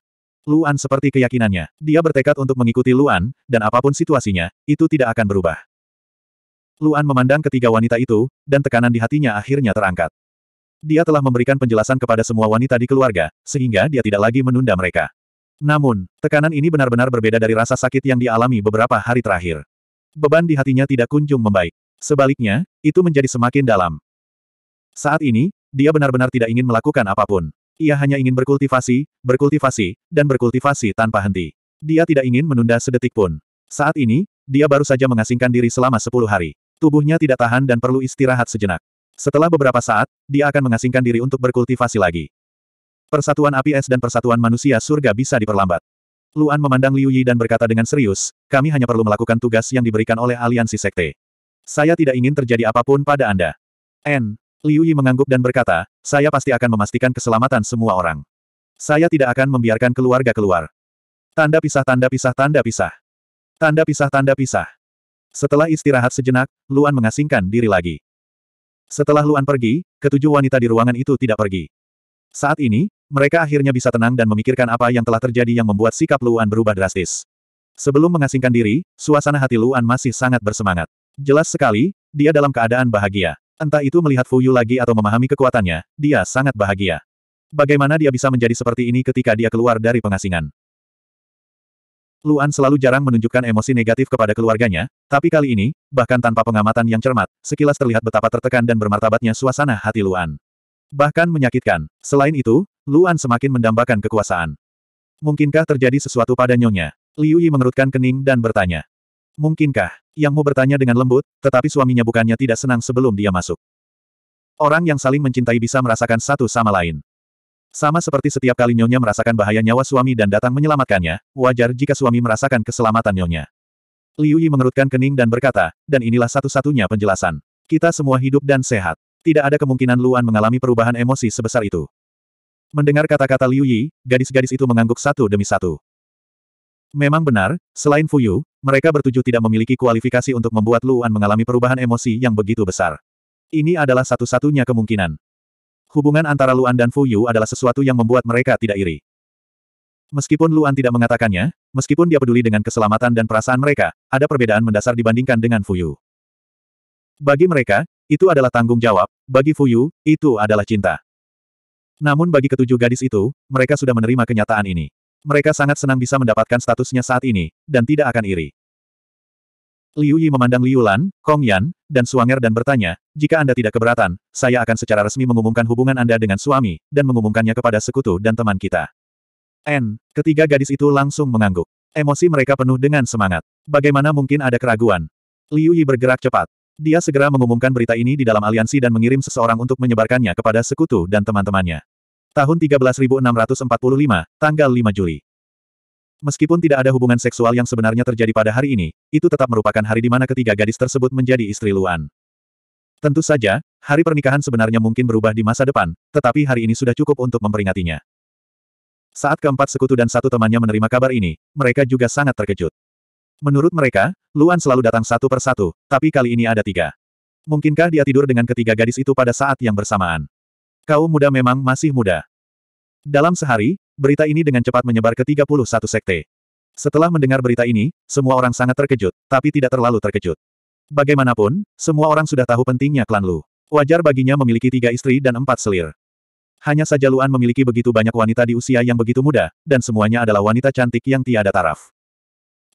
Luan seperti keyakinannya, dia bertekad untuk mengikuti Luan, dan apapun situasinya, itu tidak akan berubah. Luan memandang ketiga wanita itu, dan tekanan di hatinya akhirnya terangkat. Dia telah memberikan penjelasan kepada semua wanita di keluarga, sehingga dia tidak lagi menunda mereka. Namun, tekanan ini benar-benar berbeda dari rasa sakit yang dialami beberapa hari terakhir. Beban di hatinya tidak kunjung membaik. Sebaliknya, itu menjadi semakin dalam. Saat ini, dia benar-benar tidak ingin melakukan apapun. Ia hanya ingin berkultivasi, berkultivasi, dan berkultivasi tanpa henti. Dia tidak ingin menunda sedetik pun. Saat ini, dia baru saja mengasingkan diri selama sepuluh hari. Tubuhnya tidak tahan dan perlu istirahat sejenak. Setelah beberapa saat, dia akan mengasingkan diri untuk berkultivasi lagi. Persatuan api es dan persatuan manusia surga bisa diperlambat. Luan memandang Liu Yi dan berkata dengan serius, kami hanya perlu melakukan tugas yang diberikan oleh aliansi sekte. Saya tidak ingin terjadi apapun pada Anda. N. Liu Yi mengangguk dan berkata, saya pasti akan memastikan keselamatan semua orang. Saya tidak akan membiarkan keluarga keluar. Tanda pisah tanda pisah tanda pisah. Tanda pisah tanda pisah. Setelah istirahat sejenak, Luan mengasingkan diri lagi. Setelah Luan pergi, ketujuh wanita di ruangan itu tidak pergi. Saat ini, mereka akhirnya bisa tenang dan memikirkan apa yang telah terjadi yang membuat sikap Luan berubah drastis. Sebelum mengasingkan diri, suasana hati Luan masih sangat bersemangat. Jelas sekali, dia dalam keadaan bahagia. Entah itu melihat Fuyu lagi atau memahami kekuatannya, dia sangat bahagia. Bagaimana dia bisa menjadi seperti ini ketika dia keluar dari pengasingan? Luan selalu jarang menunjukkan emosi negatif kepada keluarganya, tapi kali ini, bahkan tanpa pengamatan yang cermat, sekilas terlihat betapa tertekan dan bermartabatnya suasana hati Luan. Bahkan menyakitkan. Selain itu, Luan semakin mendambakan kekuasaan. Mungkinkah terjadi sesuatu pada nyonya? Liu Yi mengerutkan kening dan bertanya. Mungkinkah? Yang mau bertanya dengan lembut, tetapi suaminya bukannya tidak senang sebelum dia masuk. Orang yang saling mencintai bisa merasakan satu sama lain. Sama seperti setiap kali Nyonya merasakan bahaya nyawa suami dan datang menyelamatkannya, wajar jika suami merasakan keselamatan Nyonya. Liu Yi mengerutkan kening dan berkata, dan inilah satu-satunya penjelasan. Kita semua hidup dan sehat. Tidak ada kemungkinan Luan mengalami perubahan emosi sebesar itu. Mendengar kata-kata Liu Yi, gadis-gadis itu mengangguk satu demi satu. Memang benar, selain Fuyu, mereka bertujuh tidak memiliki kualifikasi untuk membuat Luan mengalami perubahan emosi yang begitu besar. Ini adalah satu-satunya kemungkinan. Hubungan antara Luan dan Fuyu adalah sesuatu yang membuat mereka tidak iri. Meskipun Luan tidak mengatakannya, meskipun dia peduli dengan keselamatan dan perasaan mereka, ada perbedaan mendasar dibandingkan dengan Fuyu. Bagi mereka, itu adalah tanggung jawab, bagi Fuyu, itu adalah cinta. Namun bagi ketujuh gadis itu, mereka sudah menerima kenyataan ini. Mereka sangat senang bisa mendapatkan statusnya saat ini, dan tidak akan iri. Liu Yi memandang Liu Lan, Kong Yan, dan Suanger dan bertanya, jika Anda tidak keberatan, saya akan secara resmi mengumumkan hubungan Anda dengan suami, dan mengumumkannya kepada sekutu dan teman kita. N. Ketiga gadis itu langsung mengangguk. Emosi mereka penuh dengan semangat. Bagaimana mungkin ada keraguan? Liu Yi bergerak cepat. Dia segera mengumumkan berita ini di dalam aliansi dan mengirim seseorang untuk menyebarkannya kepada sekutu dan teman-temannya. Tahun 13645, tanggal 5 Juli. Meskipun tidak ada hubungan seksual yang sebenarnya terjadi pada hari ini, itu tetap merupakan hari di mana ketiga gadis tersebut menjadi istri Luan. Tentu saja, hari pernikahan sebenarnya mungkin berubah di masa depan, tetapi hari ini sudah cukup untuk memperingatinya. Saat keempat sekutu dan satu temannya menerima kabar ini, mereka juga sangat terkejut. Menurut mereka, Luan selalu datang satu persatu, tapi kali ini ada tiga. Mungkinkah dia tidur dengan ketiga gadis itu pada saat yang bersamaan? Kau muda memang masih muda. Dalam sehari, berita ini dengan cepat menyebar ke 31 sekte. Setelah mendengar berita ini, semua orang sangat terkejut, tapi tidak terlalu terkejut. Bagaimanapun, semua orang sudah tahu pentingnya klan Lu. Wajar baginya memiliki tiga istri dan empat selir. Hanya saja Luan memiliki begitu banyak wanita di usia yang begitu muda, dan semuanya adalah wanita cantik yang tiada taraf.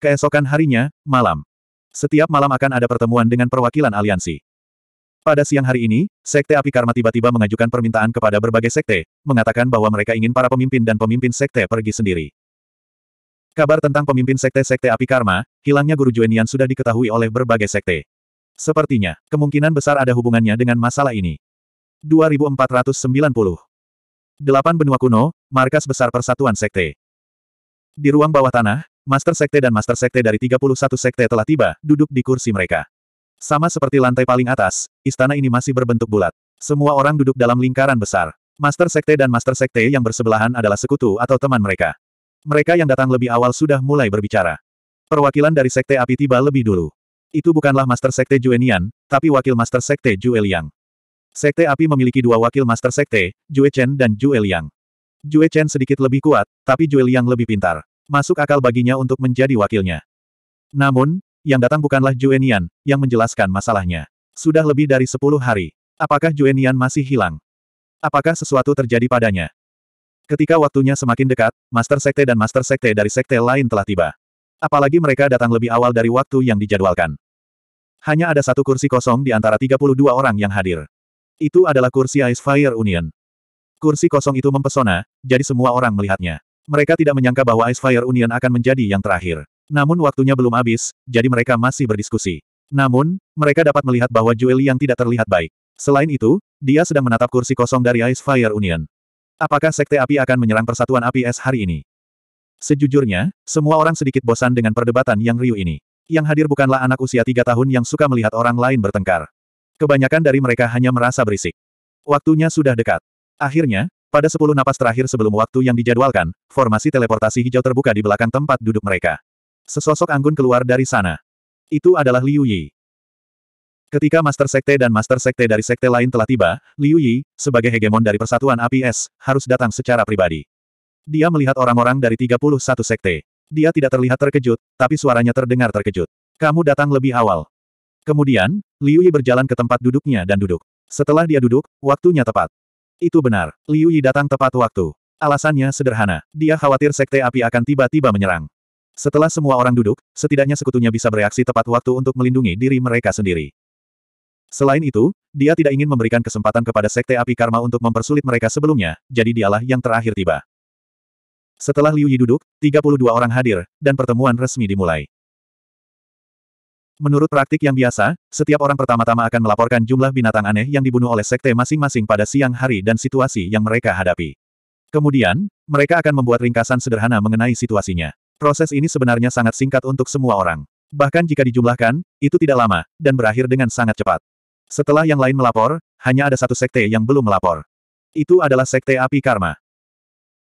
Keesokan harinya, malam. Setiap malam akan ada pertemuan dengan perwakilan aliansi. Pada siang hari ini, Sekte Api Karma tiba-tiba mengajukan permintaan kepada berbagai sekte, mengatakan bahwa mereka ingin para pemimpin dan pemimpin sekte pergi sendiri. Kabar tentang pemimpin sekte-sekte Api Karma, hilangnya Guru Juenian sudah diketahui oleh berbagai sekte. Sepertinya, kemungkinan besar ada hubungannya dengan masalah ini. 2490 Delapan benua kuno, markas besar persatuan sekte. Di ruang bawah tanah, Master Sekte dan Master Sekte dari 31 Sekte telah tiba, duduk di kursi mereka. Sama seperti lantai paling atas, istana ini masih berbentuk bulat. Semua orang duduk dalam lingkaran besar. Master Sekte dan Master Sekte yang bersebelahan adalah sekutu atau teman mereka. Mereka yang datang lebih awal sudah mulai berbicara. Perwakilan dari Sekte Api tiba lebih dulu. Itu bukanlah Master Sekte Juenian, tapi wakil Master Sekte Jue Liang. Sekte Api memiliki dua wakil Master Sekte, Jue Chen dan Jue Liang. Jue Chen sedikit lebih kuat, tapi Jue Liang lebih pintar. Masuk akal baginya untuk menjadi wakilnya. Namun, yang datang bukanlah Juenian, yang menjelaskan masalahnya. Sudah lebih dari sepuluh hari. Apakah Juenian masih hilang? Apakah sesuatu terjadi padanya? Ketika waktunya semakin dekat, Master Sekte dan Master Sekte dari Sekte lain telah tiba. Apalagi mereka datang lebih awal dari waktu yang dijadwalkan. Hanya ada satu kursi kosong di antara 32 orang yang hadir. Itu adalah kursi Ice Fire Union. Kursi kosong itu mempesona, jadi semua orang melihatnya. Mereka tidak menyangka bahwa Ice Fire Union akan menjadi yang terakhir. Namun waktunya belum habis, jadi mereka masih berdiskusi. Namun, mereka dapat melihat bahwa Jueli yang tidak terlihat baik. Selain itu, dia sedang menatap kursi kosong dari Ice Fire Union. Apakah Sekte Api akan menyerang Persatuan Api Es hari ini? Sejujurnya, semua orang sedikit bosan dengan perdebatan yang riuh ini. Yang hadir bukanlah anak usia tiga tahun yang suka melihat orang lain bertengkar. Kebanyakan dari mereka hanya merasa berisik. Waktunya sudah dekat. Akhirnya, pada sepuluh napas terakhir sebelum waktu yang dijadwalkan, formasi teleportasi hijau terbuka di belakang tempat duduk mereka. Sesosok anggun keluar dari sana. Itu adalah Liu Yi. Ketika Master Sekte dan Master Sekte dari Sekte lain telah tiba, Liu Yi, sebagai hegemon dari Persatuan APS harus datang secara pribadi. Dia melihat orang-orang dari 31 Sekte. Dia tidak terlihat terkejut, tapi suaranya terdengar terkejut. Kamu datang lebih awal. Kemudian, Liu Yi berjalan ke tempat duduknya dan duduk. Setelah dia duduk, waktunya tepat. Itu benar, Liu Yi datang tepat waktu. Alasannya sederhana, dia khawatir Sekte Api akan tiba-tiba menyerang. Setelah semua orang duduk, setidaknya sekutunya bisa bereaksi tepat waktu untuk melindungi diri mereka sendiri. Selain itu, dia tidak ingin memberikan kesempatan kepada Sekte Api Karma untuk mempersulit mereka sebelumnya, jadi dialah yang terakhir tiba. Setelah Liu Yi duduk, 32 orang hadir, dan pertemuan resmi dimulai. Menurut praktik yang biasa, setiap orang pertama-tama akan melaporkan jumlah binatang aneh yang dibunuh oleh sekte masing-masing pada siang hari dan situasi yang mereka hadapi. Kemudian, mereka akan membuat ringkasan sederhana mengenai situasinya. Proses ini sebenarnya sangat singkat untuk semua orang. Bahkan jika dijumlahkan, itu tidak lama, dan berakhir dengan sangat cepat. Setelah yang lain melapor, hanya ada satu sekte yang belum melapor. Itu adalah Sekte Api Karma.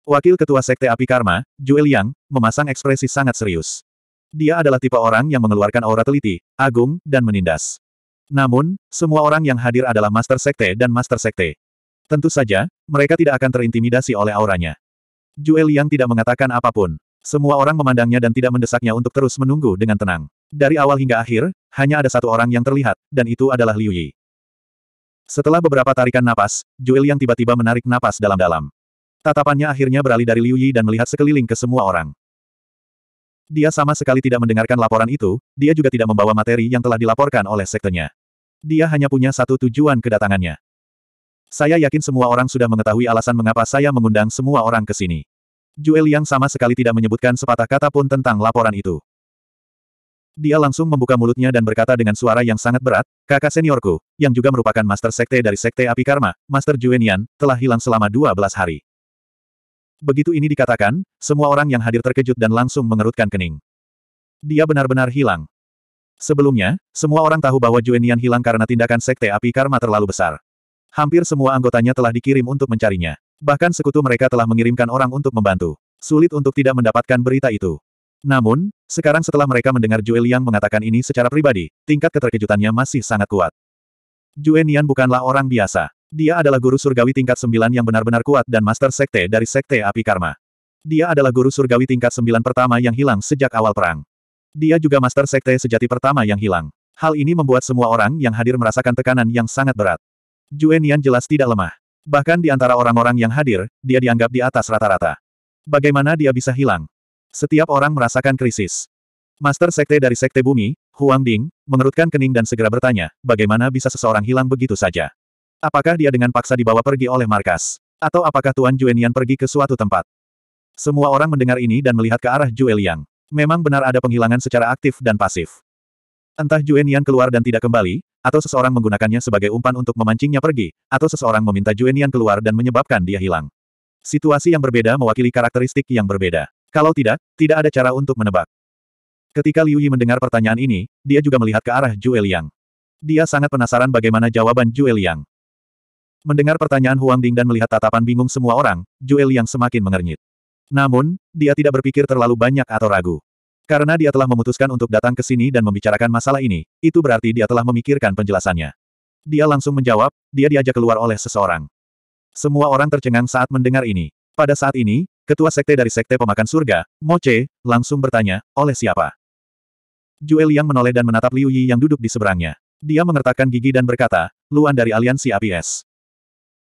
Wakil Ketua Sekte Api Karma, Juel Yang, memasang ekspresi sangat serius. Dia adalah tipe orang yang mengeluarkan aura teliti, agung, dan menindas. Namun, semua orang yang hadir adalah Master Sekte dan Master Sekte. Tentu saja, mereka tidak akan terintimidasi oleh auranya. Juel Yang tidak mengatakan apapun. Semua orang memandangnya dan tidak mendesaknya untuk terus menunggu dengan tenang. Dari awal hingga akhir, hanya ada satu orang yang terlihat, dan itu adalah Liu Yi. Setelah beberapa tarikan napas, Juil yang tiba-tiba menarik napas dalam-dalam. Tatapannya akhirnya beralih dari Liu Yi dan melihat sekeliling ke semua orang. Dia sama sekali tidak mendengarkan laporan itu, dia juga tidak membawa materi yang telah dilaporkan oleh sektenya. Dia hanya punya satu tujuan kedatangannya. Saya yakin semua orang sudah mengetahui alasan mengapa saya mengundang semua orang ke sini. Jue Liang sama sekali tidak menyebutkan sepatah kata pun tentang laporan itu. Dia langsung membuka mulutnya dan berkata dengan suara yang sangat berat, kakak seniorku, yang juga merupakan master sekte dari sekte api karma, Master Juenian, telah hilang selama 12 hari. Begitu ini dikatakan, semua orang yang hadir terkejut dan langsung mengerutkan kening. Dia benar-benar hilang. Sebelumnya, semua orang tahu bahwa Juenian hilang karena tindakan sekte api karma terlalu besar. Hampir semua anggotanya telah dikirim untuk mencarinya. Bahkan sekutu mereka telah mengirimkan orang untuk membantu. Sulit untuk tidak mendapatkan berita itu. Namun, sekarang setelah mereka mendengar Jue Liang mengatakan ini secara pribadi, tingkat keterkejutannya masih sangat kuat. Jue Nian bukanlah orang biasa. Dia adalah guru surgawi tingkat sembilan yang benar-benar kuat dan master sekte dari sekte api karma. Dia adalah guru surgawi tingkat sembilan pertama yang hilang sejak awal perang. Dia juga master sekte sejati pertama yang hilang. Hal ini membuat semua orang yang hadir merasakan tekanan yang sangat berat. Jue jelas tidak lemah. Bahkan di antara orang-orang yang hadir, dia dianggap di atas rata-rata. Bagaimana dia bisa hilang? Setiap orang merasakan krisis. Master Sekte dari Sekte Bumi, Huang Ding, mengerutkan kening dan segera bertanya, bagaimana bisa seseorang hilang begitu saja? Apakah dia dengan paksa dibawa pergi oleh markas? Atau apakah Tuan Juenian pergi ke suatu tempat? Semua orang mendengar ini dan melihat ke arah Jue Liang. Memang benar ada penghilangan secara aktif dan pasif. Entah Juen Yan keluar dan tidak kembali, atau seseorang menggunakannya sebagai umpan untuk memancingnya pergi, atau seseorang meminta Juen Yan keluar dan menyebabkan dia hilang. Situasi yang berbeda mewakili karakteristik yang berbeda. Kalau tidak, tidak ada cara untuk menebak. Ketika Liu Yi mendengar pertanyaan ini, dia juga melihat ke arah Jue Liang. Dia sangat penasaran bagaimana jawaban Jue Liang. Mendengar pertanyaan Huang Ding dan melihat tatapan bingung semua orang, Jue Liang semakin mengernyit. Namun, dia tidak berpikir terlalu banyak atau ragu. Karena dia telah memutuskan untuk datang ke sini dan membicarakan masalah ini, itu berarti dia telah memikirkan penjelasannya. Dia langsung menjawab, dia diajak keluar oleh seseorang. Semua orang tercengang saat mendengar ini. Pada saat ini, ketua sekte dari sekte pemakan surga, Moce, langsung bertanya, oleh siapa? Jue Liang menoleh dan menatap Liu Yi yang duduk di seberangnya. Dia mengertakkan gigi dan berkata, Luan dari aliansi APS.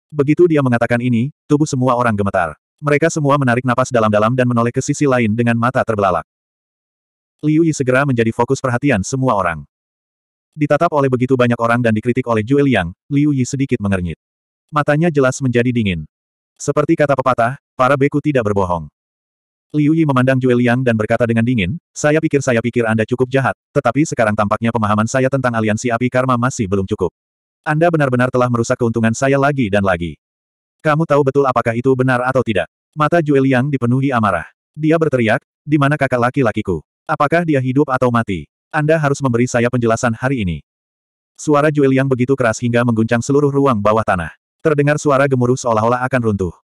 Begitu dia mengatakan ini, tubuh semua orang gemetar. Mereka semua menarik napas dalam-dalam dan menoleh ke sisi lain dengan mata terbelalak. Liu Yi segera menjadi fokus perhatian semua orang. Ditatap oleh begitu banyak orang dan dikritik oleh Jue Liang, Liu Yi sedikit mengernyit. Matanya jelas menjadi dingin. Seperti kata pepatah, para beku tidak berbohong. Liu Yi memandang Jue Liang dan berkata dengan dingin, saya pikir saya pikir Anda cukup jahat, tetapi sekarang tampaknya pemahaman saya tentang aliansi api karma masih belum cukup. Anda benar-benar telah merusak keuntungan saya lagi dan lagi. Kamu tahu betul apakah itu benar atau tidak? Mata Jue Liang dipenuhi amarah. Dia berteriak, di mana kakak laki-lakiku? Apakah dia hidup atau mati? Anda harus memberi saya penjelasan hari ini. Suara Juel yang begitu keras hingga mengguncang seluruh ruang bawah tanah. Terdengar suara gemuruh seolah-olah akan runtuh.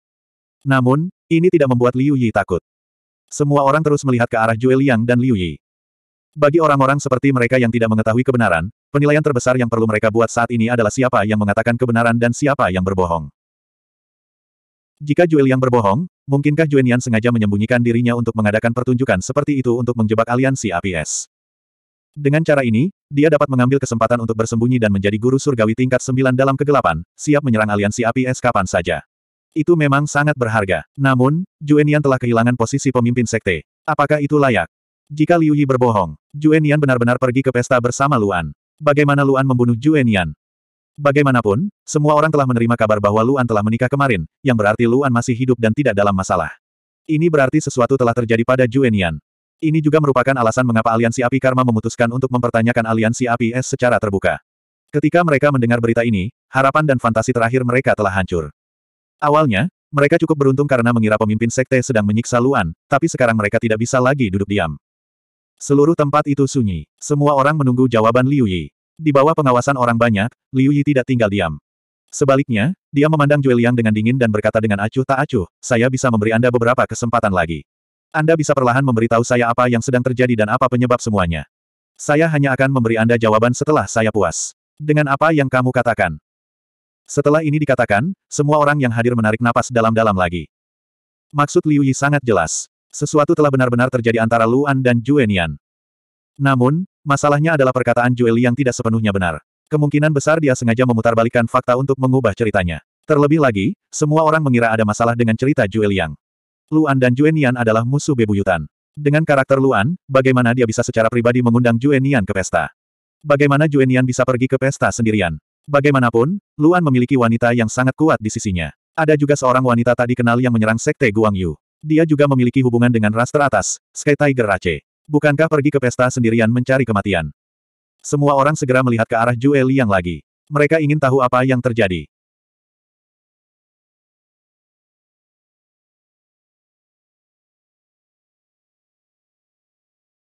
Namun, ini tidak membuat Liu Yi takut. Semua orang terus melihat ke arah Juel Yang dan Liu Yi. Bagi orang-orang seperti mereka yang tidak mengetahui kebenaran, penilaian terbesar yang perlu mereka buat saat ini adalah siapa yang mengatakan kebenaran dan siapa yang berbohong. Jika Juel Yang berbohong, Mungkinkah Juenian sengaja menyembunyikan dirinya untuk mengadakan pertunjukan seperti itu untuk menjebak aliansi APS? Dengan cara ini, dia dapat mengambil kesempatan untuk bersembunyi dan menjadi guru surgawi tingkat 9 dalam kegelapan, siap menyerang aliansi APS kapan saja. Itu memang sangat berharga. Namun, Juenian telah kehilangan posisi pemimpin sekte. Apakah itu layak? Jika Liu Yi berbohong, Juenian benar-benar pergi ke pesta bersama Luan. Bagaimana Luan membunuh Juenian? Bagaimanapun, semua orang telah menerima kabar bahwa Luan telah menikah kemarin, yang berarti Luan masih hidup dan tidak dalam masalah. Ini berarti sesuatu telah terjadi pada Juenian. Ini juga merupakan alasan mengapa aliansi api karma memutuskan untuk mempertanyakan aliansi api es secara terbuka. Ketika mereka mendengar berita ini, harapan dan fantasi terakhir mereka telah hancur. Awalnya, mereka cukup beruntung karena mengira pemimpin sekte sedang menyiksa Luan, tapi sekarang mereka tidak bisa lagi duduk diam. Seluruh tempat itu sunyi. Semua orang menunggu jawaban Liu Yi. Di bawah pengawasan orang banyak, Liu Yi tidak tinggal diam. Sebaliknya, dia memandang Liang dengan dingin dan berkata dengan acuh tak acuh, saya bisa memberi Anda beberapa kesempatan lagi. Anda bisa perlahan memberitahu saya apa yang sedang terjadi dan apa penyebab semuanya. Saya hanya akan memberi Anda jawaban setelah saya puas. Dengan apa yang kamu katakan. Setelah ini dikatakan, semua orang yang hadir menarik napas dalam-dalam lagi. Maksud Liu Yi sangat jelas. Sesuatu telah benar-benar terjadi antara Luan dan Juenian. Namun, Masalahnya adalah perkataan Jueli yang tidak sepenuhnya benar. Kemungkinan besar dia sengaja memutarbalikan fakta untuk mengubah ceritanya. Terlebih lagi, semua orang mengira ada masalah dengan cerita Juel Yang. Luan dan Juen Nian adalah musuh bebuyutan. Dengan karakter Luan, bagaimana dia bisa secara pribadi mengundang Juen Nian ke pesta? Bagaimana Juen Nian bisa pergi ke pesta sendirian? Bagaimanapun, Luan memiliki wanita yang sangat kuat di sisinya. Ada juga seorang wanita tadi kenal yang menyerang sekte Guangyu. Dia juga memiliki hubungan dengan ras teratas, Sky Tiger Aceh. Bukankah pergi ke pesta sendirian mencari kematian? Semua orang segera melihat ke arah Jue yang lagi. Mereka ingin tahu apa yang terjadi.